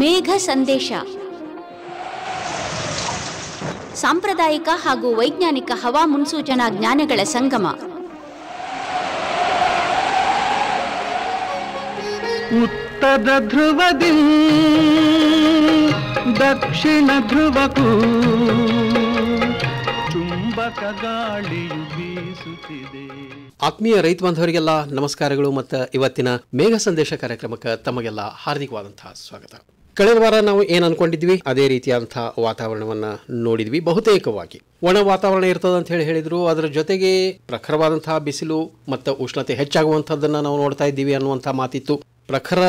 ಮೇಘ ಸಂದೇಶ ಸಾಂಪ್ರದಾಯಿಕ ಹಾಗೂ ವೈಜ್ಞಾನಿಕ ಹವಾ ಮುನ್ಸೂಚನಾ ಜ್ಞಾನಗಳ ಸಂಗಮ ಉತ್ತರ ಧ್ರುವದಿ ದಕ್ಷಿಣ ಧ್ರುವಕ್ಕೂ ಗಾಳಿಯು ಬೀಸುತ್ತಿದೆ ಆತ್ಮೀಯ ರೈತ ಬಾಂಧವರಿಗೆಲ್ಲ ನಮಸ್ಕಾರಗಳು ಮತ್ತು ಇವತ್ತಿನ ಮೇಘ ಸಂದೇಶ ಕಾರ್ಯಕ್ರಮಕ್ಕೆ ತಮಗೆಲ್ಲ ಹಾರ್ದಿಕವಾದಂತಹ ಸ್ವಾಗತ ಕಳೆದ ವಾರ ನಾವು ಏನು ಅನ್ಕೊಂಡಿದ್ವಿ ಅದೇ ರೀತಿಯಾದಂತಹ ವಾತಾವರಣವನ್ನ ನೋಡಿದ್ವಿ ಬಹುತೇಕವಾಗಿ ಒಣ ವಾತಾವರಣ ಇರ್ತದೆ ಅಂತ ಹೇಳಿ ಹೇಳಿದ್ರು ಅದರ ಜೊತೆಗೆ ಪ್ರಖರವಾದಂತಹ ಬಿಸಿಲು ಮತ್ತು ಉಷ್ಣತೆ ಹೆಚ್ಚಾಗುವಂಥದ್ದನ್ನು ನಾವು ನೋಡ್ತಾ ಇದ್ದೀವಿ ಅನ್ನುವಂತಹ ಮಾತಿತ್ತು ಪ್ರಖರ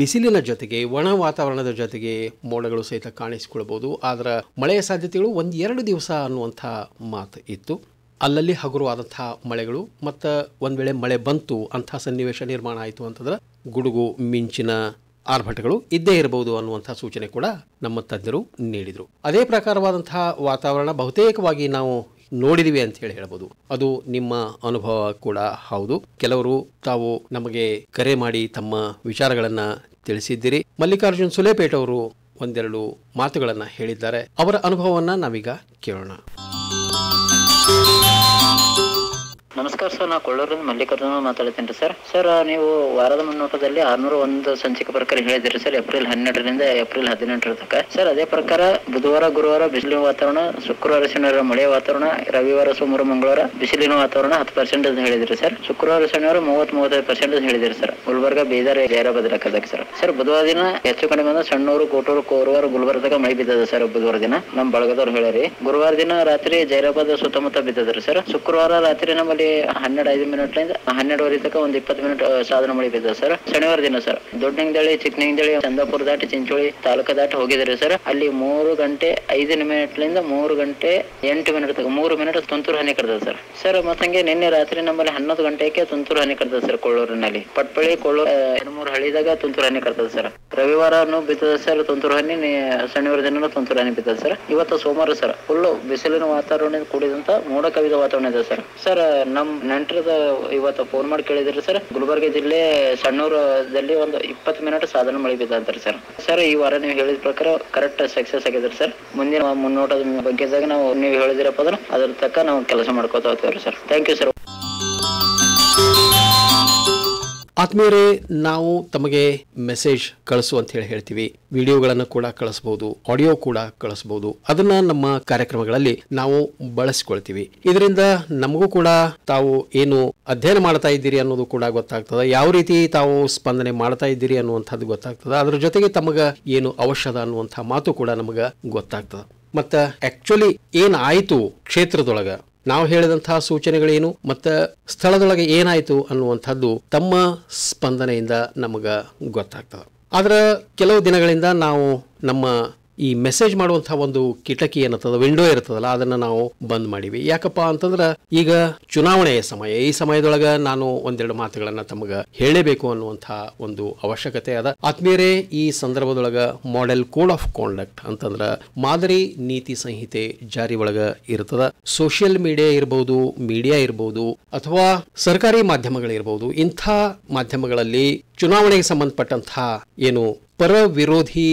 ಬಿಸಿಲಿನ ಜೊತೆಗೆ ಒಣ ವಾತಾವರಣದ ಜೊತೆಗೆ ಮೋಡಗಳು ಸಹಿತ ಕಾಣಿಸಿಕೊಳ್ಳಬಹುದು ಆದ್ರ ಮಳೆಯ ಸಾಧ್ಯತೆಗಳು ಒಂದು ಎರಡು ದಿವಸ ಅನ್ನುವಂಥ ಮಾತು ಇತ್ತು ಅಲ್ಲಲ್ಲಿ ಹಗುರವಾದಂತಹ ಮಳೆಗಳು ಮತ್ತು ಒಂದು ವೇಳೆ ಮಳೆ ಬಂತು ಅಂಥ ಸನ್ನಿವೇಶ ನಿರ್ಮಾಣ ಆಯಿತು ಅಂತಂದ್ರೆ ಗುಡುಗು ಮಿಂಚಿನ ಆರ್ಭಟಗಳು ಇದ್ದೇ ಇರಬಹುದು ಅನ್ನುವಂತಹ ಸೂಚನೆ ಕೂಡ ನಮ್ಮ ತಜ್ಞರು ನೀಡಿದರು ಅದೇ ಪ್ರಕಾರವಾದಂತಹ ವಾತಾವರಣ ಬಹುತೇಕವಾಗಿ ನಾವು ನೋಡಿದಿವಿ ಅಂತ ಹೇಳಿ ಹೇಳಬಹುದು ಅದು ನಿಮ್ಮ ಅನುಭವ ಕೂಡ ಹೌದು ಕೆಲವರು ತಾವು ನಮಗೆ ಕರೆ ಮಾಡಿ ತಮ್ಮ ವಿಚಾರಗಳನ್ನ ತಿಳಿಸಿದ್ದೀರಿ ಮಲ್ಲಿಕಾರ್ಜುನ್ ಸುಲೇಪೇಟ್ ಅವರು ಒಂದೆರಡು ಮಾತುಗಳನ್ನು ಹೇಳಿದ್ದಾರೆ ಅವರ ಅನುಭವವನ್ನು ನಾವೀಗ ಕೇಳೋಣ ನಮಸ್ಕಾರ ಸರ್ ನಾ ಕೊಳ್ಳೂರಿಂದ ಮಲ್ಲಿಕಾರ್ಜುನ ಮಾತಾಡ್ತೀನಿ ರೀ ಸರ್ ಸರ್ ನೀವು ವಾರದ ಮುನ್ನೋಟದಲ್ಲಿ ಆರ್ನೂರ ಒಂದು ಸಂಚಿಕೆ ಪ್ರಕಾರ ಹೇಳಿದಿರಿ ಸರ್ ಏಪ್ರಿಲ್ ಹನ್ನೆರಡರಿಂದ ಏಪ್ರಿಲ್ ಹದಿನೆಂಟರ ತನಕ ಸರ್ ಅದೇ ಪ್ರಕಾರ ಬುಧವಾರ ಗುರುವಾರ ಬಿಸಿಲಿನ ವಾತಾವರಣ ಶುಕ್ರವಾರ ಶನಿವಾರ ಮಳೆ ವಾತಾವರಣ ರವಿವಾರ ಸೋಮವಾರ ಮಂಗಳವಾರ ಬಿಸಿಲಿನ ವಾತಾವರಣ ಹತ್ತು ಪರ್ಸೆಂಟ್ ಅಂತ ಹೇಳಿದ್ರಿ ಸರ್ ಶುಕ್ರವಾರ ಶನಿವಾರ ಮೂವತ್ತ್ ಮೂವತ್ತೈದು ಪರ್ಸೆಂಟ್ ಅಂತ ಹೇಳಿದಿರಿ ಸರ್ ಗುಲ್ಬರ್ಗ ಬೀದರ್ ಜೈರಾಬಾದ್ ಕದಕ್ಕೆ ಸರ್ ಸರ್ ಬುಧವಾರ ದಿನ ಹೆಚ್ಚು ಕಡಿಮೆ ಅಂದ್ರೆ ಸಣ್ಣೂರು ಕೋಟೂರು ಕೋರುವಾರ ಗುಲ್ಬರ್ಗದಾಗ ಮಳೆ ಬಿದ್ದದ ಸರ್ ಬುಧವಾರ ದಿನ ನಮ್ಮ ಬಳಗದವ್ರು ಹೇಳಿರಿ ಗುರುವಾರ ದಿನ ರಾತ್ರಿ ಜೈರಾಬಾದ್ ಸುತ್ತಮುತ್ತ ಬಿದ್ದದ್ರಿ ಸರ್ ಶುಕ್ರವಾರ ರಾತ್ರಿ ನಮ್ಮಲ್ಲಿ ಹನ್ನೆರಡು ಐದು ಲಿಂದ ಹನ್ನೆರಡುವರೆ ತಕ್ಕ ಒಂದ್ ಇಪ್ಪತ್ತು ಮಿನಿಟ್ ಸಾಧನ ಮಳಿ ಬಿದ್ದ ಸರ್ ಶನಿವಾರ ದಿನ ಸರ್ ದೊಡ್ಡ ಹೆಂಗ್ದಳಿ ಚಿಕ್ಕ ಚಂದಾಪುರ ದಾಟಿ ಚಿಂಚೋಳಿ ತಾಲೂಕ ದಾಟ ಹೋಗಿದ್ರೆ ಸರ್ ಅಲ್ಲಿ ಮೂರು ಗಂಟೆ ಐದು ಮಿನಿಟ್ಲಿಂದ ಮೂರು ಗಂಟೆ ಎಂಟು ಮಿನಿಟ್ ತಗ ಮೂರು ಮಿನಿಟ್ ತುಂತುರು ಹನಿ ಕಡ್ದ ಸರ್ ಸರ್ ಮತ್ತಂಗೆ ನಿನ್ನೆ ರಾತ್ರಿ ನಮ್ಮಲ್ಲಿ ಹನ್ನೊಂದು ಗಂಟೆಗೆ ತುಂತುರು ಹನಿ ಕಡ್ದ ಸರ್ ಕೊಳ್ಳೂರಿನಲ್ಲಿ ಪಟ್ಪಳ್ಳಿ ಕೊಳ್ಳೂರು ಎರಡು ಮೂರು ಹಳಿದಾಗ ತುಂತುರು ಹನಿ ಕಡ್ದ ಸರ್ ರವಿವಾರನು ಬಿದ್ದದ ಸರ್ ತುಂತುರು ಹನಿ ಶನಿವಾರ ದಿನ ತುಂತುರು ಹನಿ ಬಿದ್ದದ ಸರ್ ಇವತ್ತು ಸೋಮವಾರ ಸರ್ ಫುಲ್ ಬಿಸಿಲಿನ ವಾತಾವರಣ ಕೂಡಿದಂತ ಮೋಡ ಕವಿದ ವಾತಾವರಣ ಇದೆ ಸರ್ ಸರ್ ನಮ್ ನೆಂಟರದ ಇವತ್ತು ಫೋನ್ ಮಾಡಿ ಕೇಳಿದ್ರಿ ಸರ್ ಗುಲ್ಬರ್ಗ ಜಿಲ್ಲೆ ಸಣ್ಣೂರದಲ್ಲಿ ಒಂದು ಇಪ್ಪತ್ತು ಮಿನಿಟ್ ಸಾಧನ ಮಳೆ ಬಿದ್ದಂತಾರೆ ಸರ್ ಸರ್ ಈ ವಾರ ನೀವು ಹೇಳಿದ ಪ್ರಕಾರ ಕರೆಕ್ಟ್ ಸಕ್ಸಸ್ ಆಗಿದ್ರಿ ಸರ್ ಮುಂದಿನ ಮುನ್ನೋಟದ ಬಗ್ಗೆದಾಗ ನಾವು ನೀವು ಹೇಳಿದಿರಪ್ಪ ಅಂದ್ರೆ ಅದ್ರ ತಕ್ಕ ನಾವು ಕೆಲಸ ಮಾಡ್ಕೋತಾ ಹೋಗ್ತೇವ್ರಿ ಸರ್ ಥ್ಯಾಂಕ್ ಯು ಸರ್ ಆತ್ಮೀಯರೇ ನಾವು ತಮಗೆ ಮೆಸೇಜ್ ಕಳಿಸು ಅಂತ ಹೇಳಿ ಹೇಳ್ತೀವಿ ವಿಡಿಯೋಗಳನ್ನು ಕೂಡ ಕಳಿಸಬಹುದು ಆಡಿಯೋ ಕೂಡ ಕಳಿಸಬಹುದು ಅದನ್ನ ನಮ್ಮ ಕಾರ್ಯಕ್ರಮಗಳಲ್ಲಿ ನಾವು ಬಳಸಿಕೊಳ್ತೀವಿ ಇದರಿಂದ ನಮಗೂ ಕೂಡ ತಾವು ಏನು ಅಧ್ಯಯನ ಮಾಡ್ತಾ ಇದ್ದೀರಿ ಅನ್ನೋದು ಕೂಡ ಗೊತ್ತಾಗ್ತದೆ ಯಾವ ರೀತಿ ತಾವು ಸ್ಪಂದನೆ ಮಾಡ್ತಾ ಇದ್ದೀರಿ ಅನ್ನುವಂಥದ್ದು ಗೊತ್ತಾಗ್ತದೆ ಅದ್ರ ಜೊತೆಗೆ ತಮಗ ಏನು ಅವಶ್ಯದ ಅನ್ನುವಂಥ ಮಾತು ಕೂಡ ನಮಗ ಗೊತ್ತಾಗ್ತದೆ ಮತ್ತ ಆಕ್ಚುಲಿ ಆಯಿತು ಕ್ಷೇತ್ರದೊಳಗ ನಾವು ಹೇಳಿದಂತಹ ಸೂಚನೆಗಳೇನು ಮತ್ತು ಸ್ಥಳದೊಳಗೆ ಏನಾಯಿತು ಅನ್ನುವಂಥದ್ದು ತಮ್ಮ ಸ್ಪಂದನೆಯಿಂದ ನಮಗ ಗೊತ್ತಾಗ್ತದೆ ಆದ್ರೆ ಕೆಲವು ದಿನಗಳಿಂದ ನಾವು ನಮ್ಮ ಈ ಮೆಸೇಜ್ ಮಾಡುವಂತಹ ಒಂದು ಕಿಟಕಿ ಏನತ್ತದ ವಿಂಡೋ ಇರ್ತದಲ್ಲ ಅದನ್ನ ನಾವು ಬಂದ್ ಮಾಡಿವಿ ಯಾಕಪ್ಪ ಅಂತಂದ್ರೆ ಈಗ ಚುನಾವಣೆಯ ಸಮಯ ಈ ಸಮಯದೊಳಗ ನಾನು ಒಂದೆರಡು ಮಾತುಗಳನ್ನ ತಮಗ ಹೇಳಬೇಕು ಅನ್ನುವಂತಹ ಒಂದು ಅವಶ್ಯಕತೆ ಅದ ಆತ್ಮೀಯರೇ ಈ ಸಂದರ್ಭದೊಳಗ ಮಾಡೆಲ್ ಕೋಡ್ ಆಫ್ ಕಾಂಡಕ್ಟ್ ಅಂತಂದ್ರ ಮಾದರಿ ನೀತಿ ಸಂಹಿತೆ ಜಾರಿ ಒಳಗ ಇರ್ತದ ಸೋಷಿಯಲ್ ಮೀಡಿಯಾ ಇರಬಹುದು ಮೀಡಿಯಾ ಇರಬಹುದು ಅಥವಾ ಸರ್ಕಾರಿ ಮಾಧ್ಯಮಗಳಿರಬಹುದು ಇಂಥ ಮಾಧ್ಯಮಗಳಲ್ಲಿ ಚುನಾವಣೆಗೆ ಸಂಬಂಧಪಟ್ಟಂತಹ ಏನು ಪರ ವಿರೋಧಿ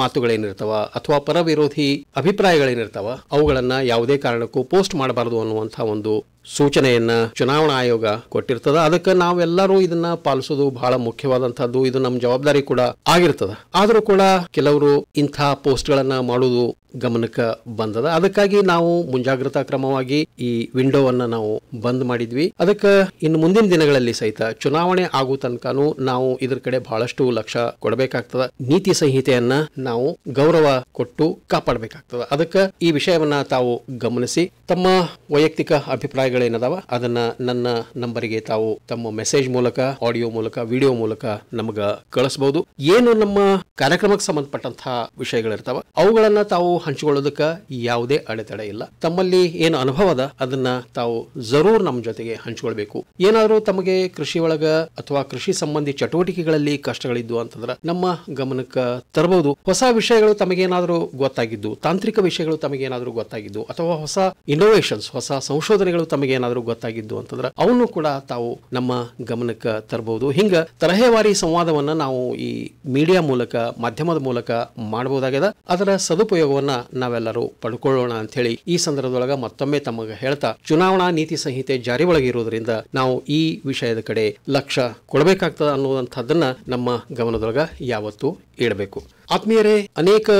ಮಾತುಗಳೇನಿರ್ತವ ಅಥವಾ ಪರ ವಿರೋಧಿ ಅಭಿಪ್ರಾಯಗಳೇನಿರ್ತಾವ ಅವುಗಳನ್ನ ಯಾವುದೇ ಕಾರಣಕ್ಕೂ ಪೋಸ್ಟ್ ಮಾಡಬಾರದು ಅನ್ನುವಂಥ ಒಂದು ಸೂಚನೆಯನ್ನ ಚುನಾವಣಾ ಆಯೋಗ ಕೊಟ್ಟಿರ್ತದ ಅದಕ್ಕೆ ನಾವೆಲ್ಲರೂ ಇದನ್ನ ಪಾಲಿಸೋದು ಬಹಳ ಮುಖ್ಯವಾದಂತಹದ್ದು ಇದು ನಮ್ಮ ಜವಾಬ್ದಾರಿ ಕೂಡ ಆಗಿರ್ತದ ಆದರೂ ಕೂಡ ಕೆಲವರು ಇಂಥ ಪೋಸ್ಟ್ಗಳನ್ನ ಮಾಡುವುದು ಗಮನಕ್ಕೆ ಬಂದದ ಅದಕ್ಕಾಗಿ ನಾವು ಮುಂಜಾಗ್ರತಾ ಕ್ರಮವಾಗಿ ಈ ವಿಂಡೋವನ್ನ ನಾವು ಬಂದ್ ಮಾಡಿದ್ವಿ ಅದಕ್ಕೆ ಇನ್ನು ಮುಂದಿನ ದಿನಗಳಲ್ಲಿ ಸಹಿತ ಚುನಾವಣೆ ಆಗೋ ತನಕನೂ ನಾವು ಇದ್ರ ಕಡೆ ಬಹಳಷ್ಟು ಲಕ್ಷ ಕೊಡಬೇಕಾಗ್ತದ ನೀತಿ ಸಂಹಿತೆಯನ್ನ ನಾವು ಗೌರವ ಕೊಟ್ಟು ಕಾಪಾಡಬೇಕಾಗ್ತದ ಅದಕ್ಕೆ ಈ ವಿಷಯವನ್ನ ತಾವು ಗಮನಿಸಿ ತಮ್ಮ ವೈಯಕ್ತಿಕ ಅಭಿಪ್ರಾಯಗಳೇನದಾವ ಅದನ್ನ ನನ್ನ ನಂಬರಿಗೆ ತಾವು ತಮ್ಮ ಮೆಸೇಜ್ ಮೂಲಕ ಆಡಿಯೋ ಮೂಲಕ ವಿಡಿಯೋ ಮೂಲಕ ನಮಗ ಕಳಿಸಬಹುದು ಏನು ನಮ್ಮ ಕಾರ್ಯಕ್ರಮಕ್ಕೆ ಸಂಬಂಧಪಟ್ಟಂತಹ ವಿಷಯಗಳಿರ್ತಾವ ಅವುಗಳನ್ನ ತಾವು ಹಂಚಿಕೊಳ್ಳೋದಕ್ಕ ಯಾವುದೇ ಅಡೆತಡೆ ಇಲ್ಲ ತಮ್ಮಲ್ಲಿ ಏನು ಅನುಭವ ಅದ ಅದನ್ನ ತಾವು ಜರೂರ್ ನಮ್ಮ ಜೊತೆಗೆ ಹಂಚಿಕೊಳ್ಬೇಕು ಏನಾದರೂ ತಮಗೆ ಕೃಷಿ ಒಳಗ ಅಥವಾ ಕೃಷಿ ಸಂಬಂಧಿ ಚಟುವಟಿಕೆಗಳಲ್ಲಿ ಕಷ್ಟಗಳಿದ್ವು ಅಂತಂದ್ರೆ ನಮ್ಮ ಗಮನಕ್ಕೆ ತರಬಹುದು ಹೊಸ ವಿಷಯಗಳು ತಮಗೇನಾದರೂ ಗೊತ್ತಾಗಿದ್ದು ತಾಂತ್ರಿಕ ವಿಷಯಗಳು ತಮಗೇನಾದರೂ ಗೊತ್ತಾಗಿದ್ದು ಅಥವಾ ಹೊಸ ಇನೋವೇಷನ್ಸ್ ಹೊಸ ಸಂಶೋಧನೆಗಳು ತಮಗೇನಾದರೂ ಗೊತ್ತಾಗಿದ್ದು ಅಂತಂದ್ರೆ ಅವನು ಕೂಡ ತಾವು ನಮ್ಮ ಗಮನಕ್ಕೆ ತರಬಹುದು ಹಿಂಗ ತರಹೇವಾರಿ ಸಂವಾದವನ್ನ ನಾವು ಈ ಮೀಡಿಯಾ ಮೂಲಕ ಮಾಧ್ಯಮದ ಮೂಲಕ ಮಾಡಬಹುದಾಗಿದೆ ಅದರ ಸದುಪಯೋಗವನ್ನ ನಾವೆಲ್ಲರೂ ಪಡ್ಕೊಳ್ಳೋಣ ಅಂತ ಹೇಳಿ ಈ ಸಂದರ್ಭದೊಳಗ ಮತ್ತೊಮ್ಮೆ ತಮಗೆ ಹೇಳ್ತಾ ಚುನಾವಣಾ ನೀತಿ ಸಂಹಿತೆ ಜಾರಿ ಒಳಗಿರುವುದರಿಂದ ನಾವು ಈ ವಿಷಯದ ಕಡೆ ಲಕ್ಷ್ಯ ಕೊಡಬೇಕಾಗ್ತದೆ ಅನ್ನುವಂಥದ್ದನ್ನ ನಮ್ಮ ಗಮನದೊಳಗ ಯಾವತ್ತೂ ಇಡಬೇಕು ಆತ್ಮೀಯರೇ ಅನೇಕ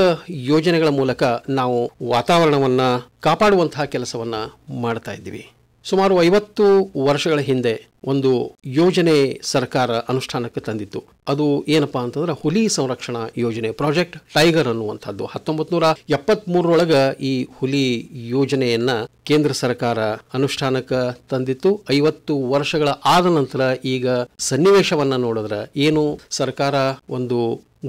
ಯೋಜನೆಗಳ ಮೂಲಕ ನಾವು ವಾತಾವರಣವನ್ನ ಕಾಪಾಡುವಂತಹ ಕೆಲಸವನ್ನ ಮಾಡ್ತಾ ಇದ್ದೀವಿ ಸುಮಾರು ಐವತ್ತು ವರ್ಷಗಳ ಹಿಂದೆ ಒಂದು ಯೋಜನೆ ಸರ್ಕಾರ ಅನುಷ್ಠಾನಕ್ಕೆ ತಂದಿತ್ತು ಅದು ಏನಪ್ಪಾ ಅಂತಂದ್ರೆ ಹುಲಿ ಸಂರಕ್ಷಣಾ ಯೋಜನೆ ಪ್ರಾಜೆಕ್ಟ್ ಟೈಗರ್ ಅನ್ನುವಂಥದ್ದು ಹತ್ತೊಂಬತ್ತು ನೂರ ಮೂರರೊಳಗ ಈ ಹುಲಿ ಯೋಜನೆಯನ್ನ ಕೇಂದ್ರ ಸರ್ಕಾರ ಅನುಷ್ಠಾನಕ್ಕೆ ತಂದಿತ್ತು ಐವತ್ತು ವರ್ಷಗಳ ಆದ ನಂತರ ಈಗ ಸನ್ನಿವೇಶವನ್ನ ನೋಡಿದ್ರೆ ಏನು ಸರ್ಕಾರ ಒಂದು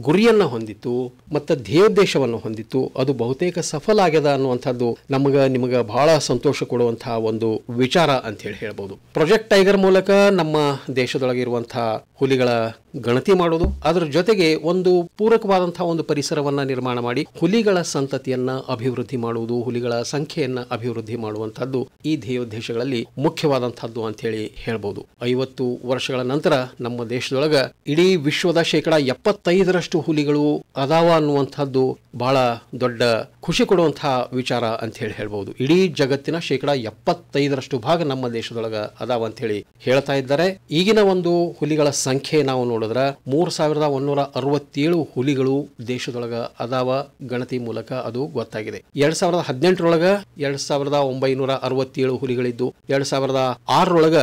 ಗುರಿಯನ್ನು ಹೊಂದಿತ್ತು ಮತ್ತು ಧ್ಯೇಯೋದ್ದೇಶವನ್ನು ಹೊಂದಿತ್ತು ಅದು ಬಹುತೇಕ ಸಫಲ ಆಗ್ಯದ ಅನ್ನುವಂಥದ್ದು ನಮಗೆ ನಿಮಗೆ ಬಹಳ ಸಂತೋಷ ಕೊಡುವಂತಹ ಒಂದು ವಿಚಾರ ಅಂತ ಹೇಳಿ ಹೇಳ್ಬೋದು ಪ್ರಾಜೆಕ್ಟ್ ಟೈಗರ್ ಮೂಲಕ ನಮ್ಮ ದೇಶದೊಳಗಿರುವಂತಹ ಹುಲಿಗಳ ಗಣತಿ ಮಾಡೋದು ಅದರ ಜೊತೆಗೆ ಒಂದು ಪೂರಕವಾದಂತಹ ಒಂದು ಪರಿಸರವನ್ನ ನಿರ್ಮಾಣ ಮಾಡಿ ಹುಲಿಗಳ ಸಂತತಿಯನ್ನ ಅಭಿವೃದ್ಧಿ ಮಾಡುವುದು ಹುಲಿಗಳ ಸಂಖ್ಯೆಯನ್ನ ಅಭಿವೃದ್ಧಿ ಮಾಡುವಂತಹದ್ದು ಈ ಧ್ಯೇಯೋದ್ದೇಶಗಳಲ್ಲಿ ಮುಖ್ಯವಾದಂತಹದ್ದು ಅಂತ ಹೇಳಿ ಹೇಳ್ಬೋದು ಐವತ್ತು ವರ್ಷಗಳ ನಂತರ ನಮ್ಮ ದೇಶದೊಳಗ ಇಡೀ ವಿಶ್ವದ ಶೇಕಡಾ ಎಪ್ಪತ್ತೈದರಷ್ಟು ಹುಲಿಗಳು ಅದಾವ ಅನ್ನುವಂಥದ್ದು ಬಹಳ ದೊಡ್ಡ ಖುಷಿ ಕೊಡುವಂತಹ ವಿಚಾರ ಅಂತ ಹೇಳಿ ಹೇಳ್ಬೋದು ಇಡೀ ಜಗತ್ತಿನ ಶೇಕಡಾ ಎಪ್ಪತ್ತೈದರಷ್ಟು ಭಾಗ ನಮ್ಮ ದೇಶದೊಳಗ ಅದಾವ ಅಂತ ಹೇಳಿ ಹೇಳ್ತಾ ಇದ್ದಾರೆ ಈಗಿನ ಒಂದು ಹುಲಿಗಳ ಸಂಖ್ಯೆ ನಾವು ನೋಡೋದು ನೋಡಿದ್ರೆ ಮೂರು ಸಾವಿರದ ಒಂದೂರ ಅರವತ್ತೇಳು ಹುಲಿಗಳು ದೇಶದೊಳಗ ಅದಾವ ಗಣತಿ ಮೂಲಕ ಅದು ಗೊತ್ತಾಗಿದೆ ಎರಡ್ ಸಾವಿರದ ಹದಿನೆಂಟರೊಳಗ ಎರಡ್ ಸಾವಿರದ ಒಂಬೈನೂರ ಅರವತ್ತೇಳು ಹುಲಿಗಳಿದ್ದು ಎರಡ್ ಸಾವಿರದ ಆರರೊಳಗ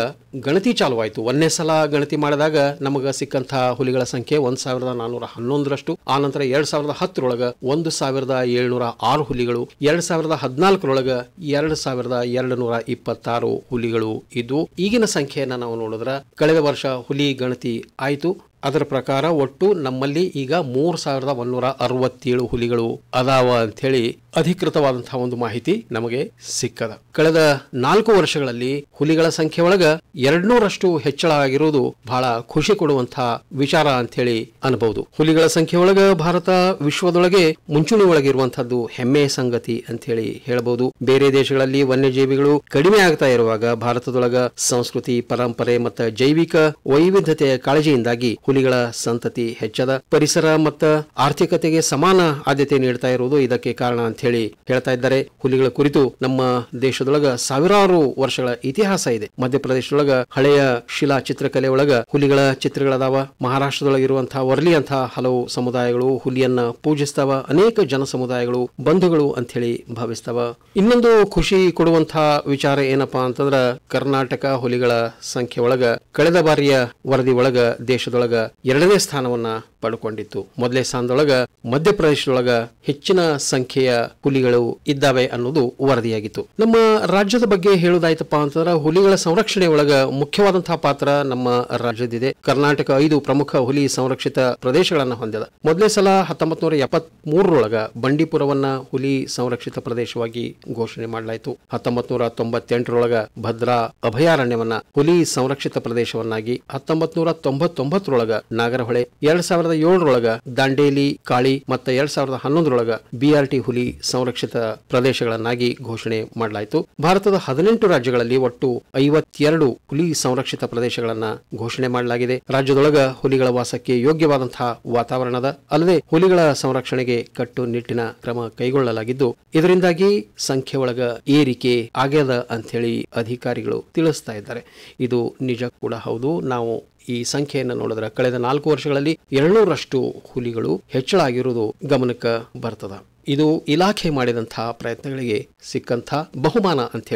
ಗಣತಿ ಚಾಲುವಾಯಿತು ಒಂದೇ ಸಲ ಗಣತಿ ಮಾಡಿದಾಗ ನಮಗೆ ಸಿಕ್ಕಂತಹ ಹುಲಿಗಳ ಸಂಖ್ಯೆ ಒಂದ್ ಸಾವಿರದ ನಾನೂರ ಹನ್ನೊಂದರಷ್ಟು ಆ ನಂತರ ಎರಡ್ ಸಾವಿರದ ಹತ್ತರೊಳಗ ಒಂದು ಸಾವಿರದ ಏಳ್ನೂರ ಆರು ಹುಲಿಗಳು ಎರಡ್ ಸಾವಿರದ ಹದಿನಾಲ್ಕರೊಳಗ ಎರಡ್ ಸಾವಿರದ ಎರಡು ನೂರ ಇಪ್ಪತ್ತಾರು ಹುಲಿಗಳು ಇದ್ದು ಈಗಿನ ಸಂಖ್ಯೆಯನ್ನ ನಾವು ನೋಡಿದ್ರ ಕಳೆದ ವರ್ಷ ಹುಲಿ ಗಣತಿ ಆಯಿತು ಅದರ ಪ್ರಕಾರ ಒಟ್ಟು ನಮ್ಮಲ್ಲಿ ಈಗ ಮೂರು ಸಾವಿರದ ಒಂದೂರ ಅರವತ್ತೇಳು ಹುಲಿಗಳು ಅದಾವ ಅಂತ ಹೇಳಿ ಅಧಿಕೃತವಾದಂತಹ ಒಂದು ಮಾಹಿತಿ ನಮಗೆ ಸಿಕ್ಕದ ಕಳೆದ ನಾಲ್ಕು ವರ್ಷಗಳಲ್ಲಿ ಹುಲಿಗಳ ಸಂಖ್ಯೆ ಒಳಗ ಎರಡ್ನೂರಷ್ಟು ಹೆಚ್ಚಳ ಆಗಿರುವುದು ಬಹಳ ಖುಷಿ ಕೊಡುವಂತಹ ವಿಚಾರ ಅಂತ ಹೇಳಿ ಅನ್ಬಹುದು ಹುಲಿಗಳ ಸಂಖ್ಯೆ ಒಳಗ ಭಾರತ ವಿಶ್ವದೊಳಗೆ ಮುಂಚೂಣಿ ಒಳಗಿರುವಂತಹದ್ದು ಹೆಮ್ಮೆಯ ಸಂಗತಿ ಹೇಳಿ ಹೇಳಬಹುದು ಬೇರೆ ದೇಶಗಳಲ್ಲಿ ವನ್ಯಜೀವಿಗಳು ಕಡಿಮೆ ಆಗ್ತಾ ಇರುವಾಗ ಭಾರತದೊಳಗ ಸಂಸ್ಕೃತಿ ಪರಂಪರೆ ಮತ್ತು ಜೈವಿಕ ವೈವಿಧ್ಯತೆಯ ಕಾಳಜಿಯಿಂದಾಗಿ ಹುಲಿಗಳ ಸಂತತಿ ಹೆಚ್ಚದ ಪರಿಸರ ಮತ್ತು ಆರ್ಥಿಕತೆಗೆ ಸಮಾನ ಆದ್ಯತೆ ನೀಡ್ತಾ ಇರುವುದು ಇದಕ್ಕೆ ಕಾರಣ ಅಂತ ಹೇಳಿ ಹೇಳ್ತಾ ಇದ್ದಾರೆ ಹುಲಿಗಳ ಕುರಿತು ನಮ್ಮ ದೇಶದೊಳಗ ಸಾವಿರಾರು ವರ್ಷಗಳ ಇತಿಹಾಸ ಇದೆ ಮಧ್ಯಪ್ರದೇಶದೊಳಗ ಹಳೆಯ ಶಿಲಾ ಚಿತ್ರಕಲೆ ಒಳಗ ಹುಲಿಗಳ ಚಿತ್ರಗಳದಾವ ಮಹಾರಾಷ್ಟ್ರದೊಳಗೆ ಇರುವಂತಹ ವರ್ಲಿ ಅಂತ ಹಲವು ಸಮುದಾಯಗಳು ಹುಲಿಯನ್ನ ಪೂಜಿಸ್ತಾವ ಅನೇಕ ಜನ ಸಮುದಾಯಗಳು ಬಂಧುಗಳು ಅಂತ ಹೇಳಿ ಭಾವಿಸ್ತಾವ ಇನ್ನೊಂದು ಖುಷಿ ಕೊಡುವಂತಹ ವಿಚಾರ ಏನಪ್ಪಾ ಅಂತಂದ್ರ ಕರ್ನಾಟಕ ಹುಲಿಗಳ ಸಂಖ್ಯೆ ಒಳಗ ಕಳೆದ ಬಾರಿಯ ವರದಿ ಒಳಗ ದೇಶದೊಳಗ ಎರಡನೇ ಸ್ಥಾನವನ್ನು ಪಡ್ಕೊಂಡಿತ್ತು ಮೊದಲೇ ಸ್ಥಾನದೊಳಗ ಮಧ್ಯಪ್ರದೇಶದೊಳಗ ಹೆಚ್ಚಿನ ಸಂಖ್ಯೆಯ ಹುಲಿಗಳು ಇದ್ದಾವೆ ಅನ್ನೋದು ವರದಿಯಾಗಿತ್ತು ನಮ್ಮ ರಾಜ್ಯದ ಬಗ್ಗೆ ಹೇಳುದಾಯ್ತಪ್ಪ ಅಂತಂದ್ರೆ ಹುಲಿಗಳ ಸಂರಕ್ಷಣೆ ಒಳಗ ಮುಖ್ಯವಾದಂತಹ ಪಾತ್ರ ನಮ್ಮ ರಾಜ್ಯದಿದೆ ಕರ್ನಾಟಕ ಐದು ಪ್ರಮುಖ ಹುಲಿ ಸಂರಕ್ಷಿತ ಪ್ರದೇಶಗಳನ್ನು ಹೊಂದಿದೆ ಮೊದಲೇ ಸಲ ಹತ್ತೊಂಬತ್ ನೂರ ಎಪ್ಪತ್ ಮೂರರೊಳಗ ಬಂಡೀಪುರವನ್ನ ಹುಲಿ ಸಂರಕ್ಷಿತ ಪ್ರದೇಶವಾಗಿ ಘೋಷಣೆ ಮಾಡಲಾಯಿತು ಹತ್ತೊಂಬತ್ ನೂರ ತೊಂಬತ್ತೆಂಟರೊಳಗ ಭದ್ರಾ ಅಭಯಾರಣ್ಯವನ್ನ ಹುಲಿ ಸಂರಕ್ಷಿತ ಪ್ರದೇಶವನ್ನಾಗಿ ಹತ್ತೊಂಬತ್ ನೂರ ತೊಂಬತ್ತೊಂಬತ್ತರೊಳಗ ನಾಗರಹೊಳೆ ಎರಡ್ ಸಾವಿರದ ಸಾವಿರದ ಏಳರೊಳಗ ದಾಂಡೇಲಿ ಕಾಳಿ ಮತ್ತು ಎರಡ್ ಸಾವಿರದ ಹನ್ನೊಂದರೊಳಗ ಬಿಆರ್ಟಿ ಹುಲಿ ಸಂರಕ್ಷಿತ ಪ್ರದೇಶಗಳನ್ನಾಗಿ ಘೋಷಣೆ ಮಾಡಲಾಯಿತು ಭಾರತದ ಹದಿನೆಂಟು ರಾಜ್ಯಗಳಲ್ಲಿ ಒಟ್ಟು ಐವತ್ತೆರಡು ಹುಲಿ ಸಂರಕ್ಷಿತ ಪ್ರದೇಶಗಳನ್ನ ಘೋಷಣೆ ಮಾಡಲಾಗಿದೆ ರಾಜ್ಯದೊಳಗ ಹುಲಿಗಳ ವಾಸಕ್ಕೆ ಯೋಗ್ಯವಾದಂತಹ ವಾತಾವರಣದ ಅಲ್ಲದೆ ಹುಲಿಗಳ ಸಂರಕ್ಷಣೆಗೆ ಕಟ್ಟುನಿಟ್ಟಿನ ಕ್ರಮ ಕೈಗೊಳ್ಳಲಾಗಿದ್ದು ಇದರಿಂದಾಗಿ ಸಂಖ್ಯೆ ಒಳಗ ಏರಿಕೆ ಆಗ್ಯದ ಅಂತ ಹೇಳಿ ಅಧಿಕಾರಿಗಳು ತಿಳಿಸ್ತಾ ಇದ್ದಾರೆ ಇದು ನಿಜ ಕೂಡ ಹೌದು ನಾವು ಈ ಸಂಖ್ಯೆಯನ್ನು ನೋಡಿದ್ರೆ ಕಳೆದ ನಾಲ್ಕು ವರ್ಷಗಳಲ್ಲಿ ಎರಡ್ನೂರಷ್ಟು ಹುಲಿಗಳು ಹೆಚ್ಚಳ ಆಗಿರುವುದು ಗಮನಕ್ಕೆ ಬರ್ತದ ಇದು ಇಲಾಖೆ ಮಾಡಿದಂತಹ ಪ್ರಯತ್ನಗಳಿಗೆ ಸಿಕ್ಕಂಥ ಬಹುಮಾನ ಅಂತ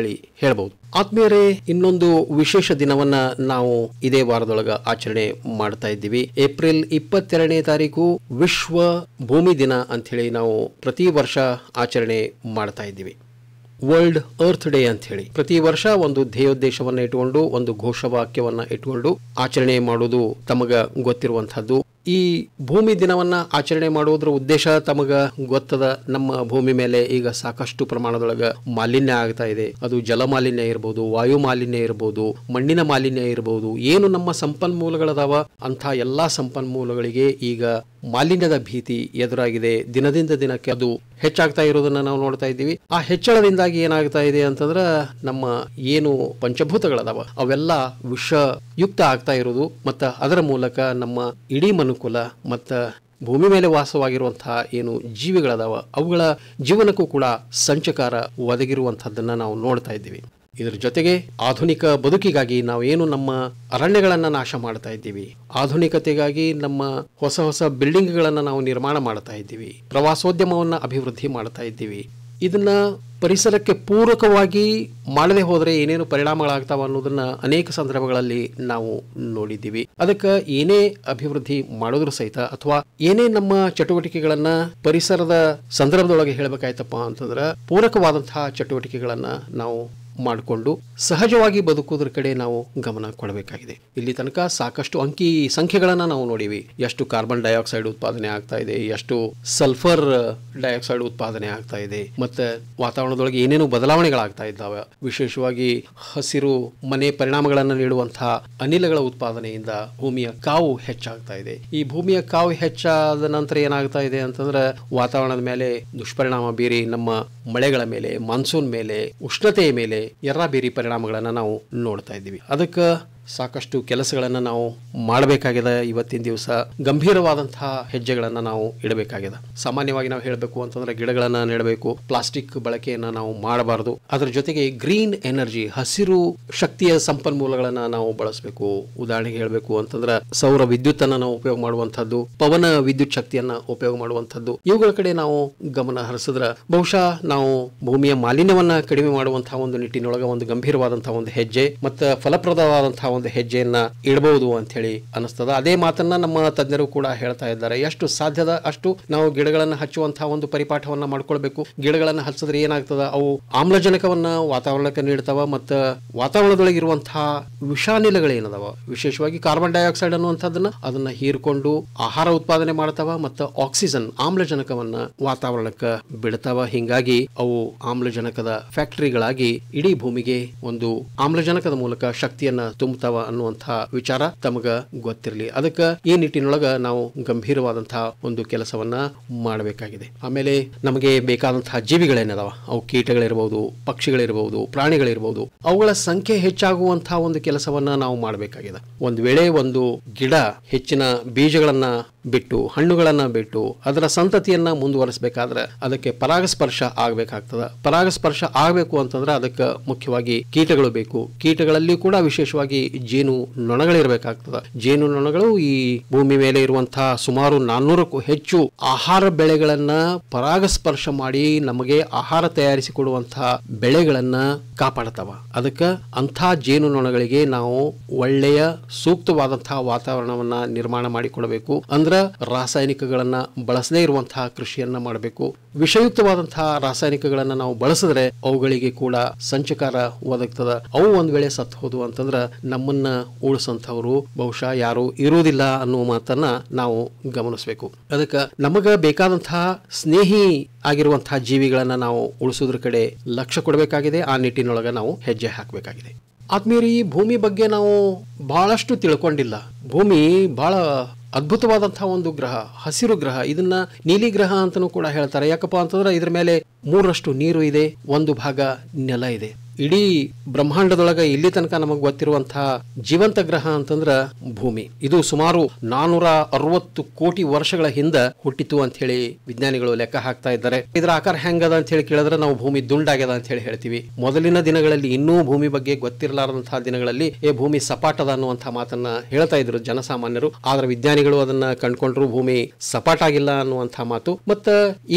ಹೇಳಬಹುದು ಆತ್ಮೀಯರೇ ಇನ್ನೊಂದು ವಿಶೇಷ ದಿನವನ್ನ ನಾವು ಇದೇ ವಾರದೊಳಗ ಆಚರಣೆ ಮಾಡ್ತಾ ಇದ್ದೀವಿ ಏಪ್ರಿಲ್ ಇಪ್ಪತ್ತೆರಡನೇ ತಾರೀಕು ವಿಶ್ವ ಭೂಮಿ ದಿನ ಅಂತ ಹೇಳಿ ನಾವು ಪ್ರತಿ ವರ್ಷ ಆಚರಣೆ ಮಾಡ್ತಾ ಇದ್ದೀವಿ ವರ್ಲ್ಡ್ ಅರ್ತ್ ಡೇ ಅಂತ ಹೇಳಿ ಪ್ರತಿ ವರ್ಷ ಒಂದು ಧ್ಯೇಯೋದ್ದೇಶವನ್ನು ಇಟ್ಕೊಂಡು ಒಂದು ಘೋಷವಾಕ್ಯವನ್ನ ಇಟ್ಕೊಂಡು ಆಚರಣೆ ಮಾಡುವುದು ತಮಗ ಗೊತ್ತಿರುವಂತಹದ್ದು ಈ ಭೂಮಿ ದಿನವನ್ನ ಆಚರಣೆ ಮಾಡುವುದರ ಉದ್ದೇಶ ತಮಗ ಗೊತ್ತದ ನಮ್ಮ ಭೂಮಿ ಮೇಲೆ ಈಗ ಸಾಕಷ್ಟು ಪ್ರಮಾಣದೊಳಗ ಮಾಲಿನ್ಯ ಆಗ್ತಾ ಇದೆ ಅದು ಜಲ ಮಾಲಿನ್ಯ ಇರಬಹುದು ವಾಯು ಮಾಲಿನ್ಯ ಇರಬಹುದು ಮಣ್ಣಿನ ಮಾಲಿನ್ಯ ಇರಬಹುದು ಏನು ನಮ್ಮ ಸಂಪನ್ಮೂಲಗಳದಾವ ಅಂತ ಎಲ್ಲಾ ಸಂಪನ್ಮೂಲಗಳಿಗೆ ಈಗ ಮಾಲಿನ್ಯದ ಭೀತಿ ಎದುರಾಗಿದೆ ದಿನದಿಂದ ದಿನಕ್ಕೆ ಅದು ಹೆಚ್ಚಾಗ್ತಾ ಇರೋದನ್ನ ನಾವು ನೋಡ್ತಾ ಇದ್ದೀವಿ ಆ ಹೆಚ್ಚಳದಿಂದಾಗಿ ಏನಾಗ್ತಾ ಇದೆ ಅಂತಂದ್ರ ನಮ್ಮ ಏನು ಪಂಚಭೂತಗಳದಾವ ಅವೆಲ್ಲ ವಿಷಯುಕ್ತ ಆಗ್ತಾ ಇರೋದು ಮತ್ತು ಅದರ ಮೂಲಕ ನಮ್ಮ ಇಡೀ ಮನುಕುಲ ಮತ್ತು ಭೂಮಿ ಮೇಲೆ ವಾಸವಾಗಿರುವಂತಹ ಏನು ಜೀವಿಗಳದಾವ ಅವುಗಳ ಜೀವನಕ್ಕೂ ಕೂಡ ಸಂಚಕಾರ ಒದಗಿರುವಂತಹದ್ದನ್ನ ನಾವು ನೋಡ್ತಾ ಇದ್ದೀವಿ ಇದರ ಜೊತೆಗೆ ಆಧುನಿಕ ಬದುಕಿಗಾಗಿ ನಾವು ಏನು ನಮ್ಮ ಅರಣ್ಯಗಳನ್ನು ನಾಶ ಮಾಡ್ತಾ ಇದ್ದೀವಿ ಆಧುನಿಕತೆಗಾಗಿ ನಮ್ಮ ಹೊಸ ಹೊಸ ಬಿಲ್ಡಿಂಗ್ಗಳನ್ನು ನಾವು ನಿರ್ಮಾಣ ಮಾಡ್ತಾ ಇದ್ದೀವಿ ಪ್ರವಾಸೋದ್ಯಮವನ್ನು ಅಭಿವೃದ್ಧಿ ಮಾಡ್ತಾ ಇದ್ದೀವಿ ಇದನ್ನ ಪರಿಸರಕ್ಕೆ ಪೂರಕವಾಗಿ ಮಾಡದೆ ಹೋದರೆ ಏನೇನು ಪರಿಣಾಮಗಳಾಗ್ತಾವ ಅನ್ನೋದನ್ನ ಅನೇಕ ಸಂದರ್ಭಗಳಲ್ಲಿ ನಾವು ನೋಡಿದ್ದೀವಿ ಅದಕ್ಕೆ ಏನೇ ಅಭಿವೃದ್ಧಿ ಮಾಡೋದ್ರ ಸಹಿತ ಅಥವಾ ಏನೇ ನಮ್ಮ ಚಟುವಟಿಕೆಗಳನ್ನ ಪರಿಸರದ ಸಂದರ್ಭದೊಳಗೆ ಹೇಳ್ಬೇಕಾಯ್ತಪ್ಪ ಅಂತಂದ್ರೆ ಪೂರಕವಾದಂತಹ ಚಟುವಟಿಕೆಗಳನ್ನ ನಾವು ಮಾಡಿಕೊಂಡು ಸಹಜವಾಗಿ ಬದುಕೋದ್ರ ಕಡೆ ನಾವು ಗಮನ ಕೊಡಬೇಕಾಗಿದೆ ಇಲ್ಲಿ ತನಕ ಸಾಕಷ್ಟು ಅಂಕಿ ಸಂಖ್ಯೆಗಳನ್ನು ನಾವು ನೋಡಿವಿ ಎಷ್ಟು ಕಾರ್ಬನ್ ಡೈಆಕ್ಸೈಡ್ ಉತ್ಪಾದನೆ ಆಗ್ತಾ ಇದೆ ಎಷ್ಟು ಸಲ್ಫರ್ ಡೈಆಕ್ಸೈಡ್ ಉತ್ಪಾದನೆ ಆಗ್ತಾ ಇದೆ ಮತ್ತೆ ವಾತಾವರಣದೊಳಗೆ ಏನೇನು ಬದಲಾವಣೆಗಳಾಗ್ತಾ ಇದ್ದಾವೆ ವಿಶೇಷವಾಗಿ ಹಸಿರು ಮನೆ ಪರಿಣಾಮಗಳನ್ನು ನೀಡುವಂತಹ ಅನಿಲಗಳ ಉತ್ಪಾದನೆಯಿಂದ ಭೂಮಿಯ ಕಾವು ಹೆಚ್ಚಾಗ್ತಾ ಇದೆ ಈ ಭೂಮಿಯ ಕಾವು ಹೆಚ್ಚಾದ ನಂತರ ಏನಾಗ್ತಾ ಇದೆ ಅಂತಂದ್ರೆ ವಾತಾವರಣದ ಮೇಲೆ ದುಷ್ಪರಿಣಾಮ ಬೀರಿ ನಮ್ಮ ಮಳೆಗಳ ಮೇಲೆ ಮಾನ್ಸೂನ್ ಮೇಲೆ ಉಷ್ಣತೆಯ ಮೇಲೆ ಬೇರೆ ಪರಿಣಾಮಗಳನ್ನು ನಾವು ನೋಡ್ತಾ ಇದ್ದೀವಿ ಅದಕ್ಕೆ ಸಾಕಷ್ಟು ಕೆಲಸಗಳನ್ನು ನಾವು ಮಾಡಬೇಕಾಗಿದೆ ಇವತ್ತಿನ ದಿವಸ ಗಂಭೀರವಾದಂತಹ ಹೆಜ್ಜೆಗಳನ್ನು ನಾವು ಇಡಬೇಕಾಗಿದೆ ಸಾಮಾನ್ಯವಾಗಿ ನಾವು ಹೇಳಬೇಕು ಅಂತಂದ್ರೆ ಗಿಡಗಳನ್ನು ನೆಡಬೇಕು ಪ್ಲಾಸ್ಟಿಕ್ ಬಳಕೆಯನ್ನು ನಾವು ಮಾಡಬಾರದು ಅದರ ಜೊತೆಗೆ ಗ್ರೀನ್ ಎನರ್ಜಿ ಹಸಿರು ಶಕ್ತಿಯ ಸಂಪನ್ಮೂಲಗಳನ್ನು ನಾವು ಬಳಸಬೇಕು ಉದಾಹರಣೆಗೆ ಹೇಳಬೇಕು ಅಂತಂದ್ರೆ ಸೌರ ವಿದ್ಯುತ್ ಅನ್ನ ನಾವು ಉಪಯೋಗ ಮಾಡುವಂತದ್ದು ಪವನ ವಿದ್ಯುತ್ ಶಕ್ತಿಯನ್ನ ಉಪಯೋಗ ಮಾಡುವಂತಹದ್ದು ಇವುಗಳ ಕಡೆ ನಾವು ಗಮನ ಹರಿಸಿದ್ರೆ ಬಹುಶಃ ನಾವು ಭೂಮಿಯ ಮಾಲಿನ್ಯವನ್ನ ಕಡಿಮೆ ಮಾಡುವಂತಹ ಒಂದು ನಿಟ್ಟಿನೊಳಗ ಒಂದು ಗಂಭೀರವಾದಂತಹ ಒಂದು ಹೆಜ್ಜೆ ಮತ್ತ ಫಲಪ್ರದವಾದಂತಹ ಒಂದು ಹೆಜ್ಜೆಯನ್ನ ಇಡಬಹುದು ಅಂತ ಹೇಳಿ ಅನಿಸ್ತದ ಅದೇ ಮಾತನ್ನ ನಮ್ಮ ತಜ್ಞರು ಕೂಡ ಹೇಳ್ತಾ ಇದ್ದಾರೆ ಎಷ್ಟು ಸಾಧ್ಯದ ಅಷ್ಟು ನಾವು ಗಿಡಗಳನ್ನು ಹಚ್ಚುವಂತಹ ಒಂದು ಪರಿಪಾಠವನ್ನ ಮಾಡ್ಕೊಳ್ಬೇಕು ಗಿಡಗಳನ್ನು ಹಚ್ಚಿದ್ರೆ ಏನಾಗ್ತದ ಅವು ಆಮ್ಲಜನಕವನ್ನ ವಾತಾವರಣಕ್ಕೆ ನೀಡ್ತಾವ ಮತ್ತ ವಾತಾವರಣದೊಳಗೆ ಇರುವಂತಹ ವಿಷಾನಿಲಗಳೇನದಾವ ವಿಶೇಷವಾಗಿ ಕಾರ್ಬನ್ ಡೈಆಕ್ಸೈಡ್ ಅನ್ನುವಂಥದ್ದನ್ನ ಅದನ್ನ ಹೀರ್ಕೊಂಡು ಆಹಾರ ಉತ್ಪಾದನೆ ಮಾಡ್ತಾವ ಮತ್ತ ಆಕ್ಸಿಜನ್ ಆಮ್ಲಜನಕವನ್ನ ವಾತಾವರಣಕ್ಕೆ ಬಿಡ್ತಾವ ಹಿಂಗಾಗಿ ಅವು ಆಮ್ಲಜನಕದ ಫ್ಯಾಕ್ಟರಿಗಳಾಗಿ ಇಡೀ ಭೂಮಿಗೆ ಒಂದು ಆಮ್ಲಜನಕದ ಮೂಲಕ ಶಕ್ತಿಯನ್ನ ತುಂಬ ಇರ್ತಾವ ಅನ್ನುವಂತಹ ವಿಚಾರ ತಮಗ ಗೊತ್ತಿರಲಿ ಅದಕ್ಕೆ ಈ ನಿಟ್ಟಿನೊಳಗ ನಾವು ಗಂಭೀರವಾದಂತಹ ಒಂದು ಕೆಲಸವನ್ನ ಮಾಡಬೇಕಾಗಿದೆ ಆಮೇಲೆ ನಮಗೆ ಬೇಕಾದಂತಹ ಜೀವಿಗಳೇನದಾವ ಅವು ಕೀಟಗಳಿರಬಹುದು ಪಕ್ಷಿಗಳಿರಬಹುದು ಪ್ರಾಣಿಗಳಿರಬಹುದು ಅವುಗಳ ಸಂಖ್ಯೆ ಹೆಚ್ಚಾಗುವಂತಹ ಒಂದು ಕೆಲಸವನ್ನ ನಾವು ಮಾಡಬೇಕಾಗಿದೆ ಒಂದು ವೇಳೆ ಒಂದು ಗಿಡ ಹೆಚ್ಚಿನ ಬೀಜಗಳನ್ನ ಬಿಟ್ಟು ಹಣ್ಣುಗಳನ್ನ ಬಿಟ್ಟು ಅದರ ಸಂತತಿಯನ್ನ ಮುಂದುವರಿಸಬೇಕಾದ್ರೆ ಅದಕ್ಕೆ ಪರಾಗಸ್ಪರ್ಶ ಆಗಬೇಕಾಗ್ತದ ಪರಾಗಸ್ಪರ್ಶ ಆಗಬೇಕು ಅಂತಂದ್ರೆ ಅದಕ್ಕೆ ಮುಖ್ಯವಾಗಿ ಕೀಟಗಳು ಬೇಕು ಕೀಟಗಳಲ್ಲಿ ಕೂಡ ವಿಶೇಷವಾಗಿ ಜೇನು ನೊಣಗಳಿರಬೇಕಾಗ್ತದೆ ಜೇನು ನೊಣಗಳು ಈ ಭೂಮಿ ಮೇಲೆ ಇರುವಂತಹ ಸುಮಾರು ನಾನ್ನೂರಕ್ಕೂ ಹೆಚ್ಚು ಆಹಾರ ಬೆಳೆಗಳನ್ನ ಪರಾಗಸ್ಪರ್ಶ ಮಾಡಿ ನಮಗೆ ಆಹಾರ ತಯಾರಿಸಿ ಕೊಡುವಂತಹ ಬೆಳೆಗಳನ್ನ ಕಾಪಾಡ್ತಾವ ಅದಕ್ಕ ಅಂಥ ಜೇನು ನೊಣಗಳಿಗೆ ನಾವು ಒಳ್ಳೆಯ ಸೂಕ್ತವಾದಂತಹ ವಾತಾವರಣವನ್ನ ನಿರ್ಮಾಣ ಮಾಡಿಕೊಡಬೇಕು ಅಂದ್ರ ರಾಸಾಯನಿಕಗಳನ್ನ ಬಳಸದೇ ಇರುವಂತಹ ಕೃಷಿಯನ್ನ ಮಾಡಬೇಕು ವಿಷಯುಕ್ತವಾದಂತಹ ರಾಸಾಯನಿಕಗಳನ್ನ ನಾವು ಬಳಸಿದ್ರೆ ಅವುಗಳಿಗೆ ಕೂಡ ಸಂಚಕಾರ ಒದಗ್ತದ ಅವು ಒಂದ್ ವೇಳೆ ಸತ್ತು ಹೋದವು ಅಂತಂದ್ರ ನಮ್ಮ ಮುನ್ನ ಉಳಿಸುವಂತವರು ಬಹುಶಃ ಯಾರು ಇರುವುದಿಲ್ಲ ಅನ್ನುವ ಮಾತನ್ನ ನಾವು ಗಮನಿಸಬೇಕು ಅದಕ್ಕೆ ನಮಗ ಬೇಕಾದಂತಹ ಸ್ನೇಹಿ ಆಗಿರುವಂತಹ ಜೀವಿಗಳನ್ನ ನಾವು ಉಳಿಸೋದ್ರ ಕಡೆ ಲಕ್ಷ್ಯ ಕೊಡಬೇಕಾಗಿದೆ ಆ ನಿಟ್ಟಿನೊಳಗೆ ನಾವು ಹೆಜ್ಜೆ ಹಾಕಬೇಕಾಗಿದೆ ಆದ್ಮೇರಿ ಈ ಭೂಮಿ ಬಗ್ಗೆ ನಾವು ಬಹಳಷ್ಟು ತಿಳ್ಕೊಂಡಿಲ್ಲ ಭೂಮಿ ಬಹಳ ಅದ್ಭುತವಾದಂತಹ ಒಂದು ಗ್ರಹ ಹಸಿರು ಗ್ರಹ ಇದನ್ನ ನೀಲಿ ಗ್ರಹ ಅಂತಲೂ ಕೂಡ ಹೇಳ್ತಾರೆ ಯಾಕಪ್ಪ ಅಂತಂದ್ರೆ ಇದ್ರ ಮೇಲೆ ಮೂರರಷ್ಟು ನೀರು ಇದೆ ಒಂದು ಭಾಗ ನೆಲ ಇದೆ ಇಡೀ ಬ್ರಹ್ಮಾಂಡದೊಳಗ ಇಲ್ಲಿ ತನಕ ನಮಗ್ ಗೊತ್ತಿರುವಂತಹ ಜೀವಂತ ಗ್ರಹ ಅಂತಂದ್ರ ಭೂಮಿ ಇದು ಸುಮಾರು ನಾನೂರ ಅರವತ್ತು ಕೋಟಿ ವರ್ಷಗಳ ಹಿಂದೆ ಹುಟ್ಟಿತು ಅಂತ ಹೇಳಿ ವಿಜ್ಞಾನಿಗಳು ಲೆಕ್ಕ ಹಾಕ್ತಾ ಇದ್ದಾರೆ ಇದರ ಆಕಾರ ಹೆಂಗದ ಅಂತ ಹೇಳಿ ಕೇಳಿದ್ರೆ ನಾವು ಭೂಮಿ ದುಂಡಾಗ್ಯದ ಅಂತ ಹೇಳಿ ಹೇಳ್ತೀವಿ ಮೊದಲಿನ ದಿನಗಳಲ್ಲಿ ಇನ್ನೂ ಭೂಮಿ ಬಗ್ಗೆ ಗೊತ್ತಿರಲಾರದಂತಹ ದಿನಗಳಲ್ಲಿ ಏ ಭೂಮಿ ಸಪಾಟದ ಅನ್ನುವಂತಹ ಮಾತನ್ನ ಹೇಳ್ತಾ ಇದ್ರು ಜನಸಾಮಾನ್ಯರು ಆದ್ರೆ ವಿಜ್ಞಾನಿಗಳು ಅದನ್ನ ಕಂಡುಕೊಂಡ್ರು ಭೂಮಿ ಸಪಾಟಾಗಿಲ್ಲ ಅನ್ನುವಂತಹ ಮಾತು ಮತ್ತ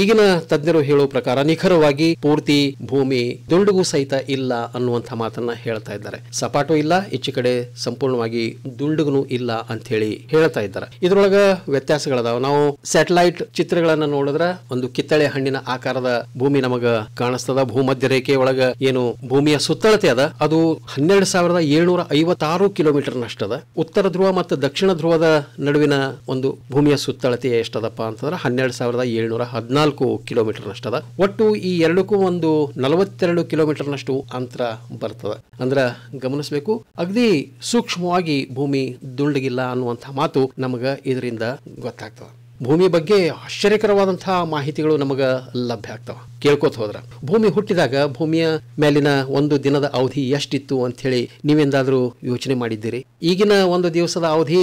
ಈಗಿನ ತಜ್ಞರು ಹೇಳುವ ಪ್ರಕಾರ ನಿಖರವಾಗಿ ಪೂರ್ತಿ ಭೂಮಿ ದುಂಡುಗೂ ಸಹಿತ ಇಲ್ಲ ಇಲ್ಲ ಮಾತನ್ನ ಹೇಳ್ತಾ ಇದ್ದಾರೆ ಸಪಾಟು ಇಲ್ಲ ಹೆಚ್ಚು ಕಡೆ ಸಂಪೂರ್ಣವಾಗಿ ದುಂಡುಗನು ಇಲ್ಲ ಅಂತ ಹೇಳಿ ಹೇಳ್ತಾ ಇದ್ದಾರೆ ಇದ್ರೊಳಗ ವ್ಯತ್ಯಾಸಗಳದಾವ ನಾವು ಸ್ಯಾಟಲೈಟ್ ಚಿತ್ರಗಳನ್ನ ನೋಡಿದ್ರ ಒಂದು ಕಿತ್ತಳೆ ಹಣ್ಣಿನ ಆಕಾರದ ಭೂಮಿ ನಮಗ ಕಾಣಿಸ್ತದ ಭೂಮಧ್ಯ ರೇಖೆ ಒಳಗ ಏನು ಭೂಮಿಯ ಸುತ್ತಳತೆ ಅದ ಅದು ಹನ್ನೆರಡು ಸಾವಿರದ ಏಳ್ನೂರ ಐವತ್ತಾರು ಕಿಲೋಮೀಟರ್ ನಷ್ಟದ ಉತ್ತರ ಧ್ರುವ ಮತ್ತು ದಕ್ಷಿಣ ಧ್ರುವದ ನಡುವಿನ ಒಂದು ಭೂಮಿಯ ಸುತ್ತಳತೆ ಎಷ್ಟದಪ್ಪ ಅಂತಂದ್ರೆ ಹನ್ನೆರಡು ಸಾವಿರದ ಏಳ್ನೂರ ಹದಿನಾಲ್ಕು ಕಿಲೋಮೀಟರ್ ನಷ್ಟದ ಒಟ್ಟು ಈ ಎರಡಕ್ಕೂ ಒಂದು ನಲವತ್ತೆರಡು ಕಿಲೋಮೀಟರ್ ನಷ್ಟು ಅಂತರ ಬರ್ತದ ಅಂದ್ರೆ ಗಮನಿಸಬೇಕು ಅಗದಿ ಸೂಕ್ಷ್ಮವಾಗಿ ಭೂಮಿ ದುಂಡಗಿಲ್ಲ ಅನ್ನುವಂತ ಮಾತು ನಮಗೆ ಇದರಿಂದ ಗೊತ್ತಾಗ್ತದೆ ಭೂಮಿ ಬಗ್ಗೆ ಆಶ್ಚರ್ಯಕರವಾದಂತಹ ಮಾಹಿತಿಗಳು ನಮಗೆ ಲಭ್ಯ ಆಗ್ತಾವ ಕೇಳ್ಕೊತ ಹೋದ್ರ ಭೂಮಿ ಹುಟ್ಟಿದಾಗ ಭೂಮಿಯ ಮೇಲಿನ ಒಂದು ದಿನದ ಅವಧಿ ಎಷ್ಟಿತ್ತು ಹೇಳಿ ನೀವೆಂದಾದ್ರೂ ಯೋಚನೆ ಮಾಡಿದ್ದೀರಿ ಈಗಿನ ಒಂದು ದಿವಸದ ಅವಧಿ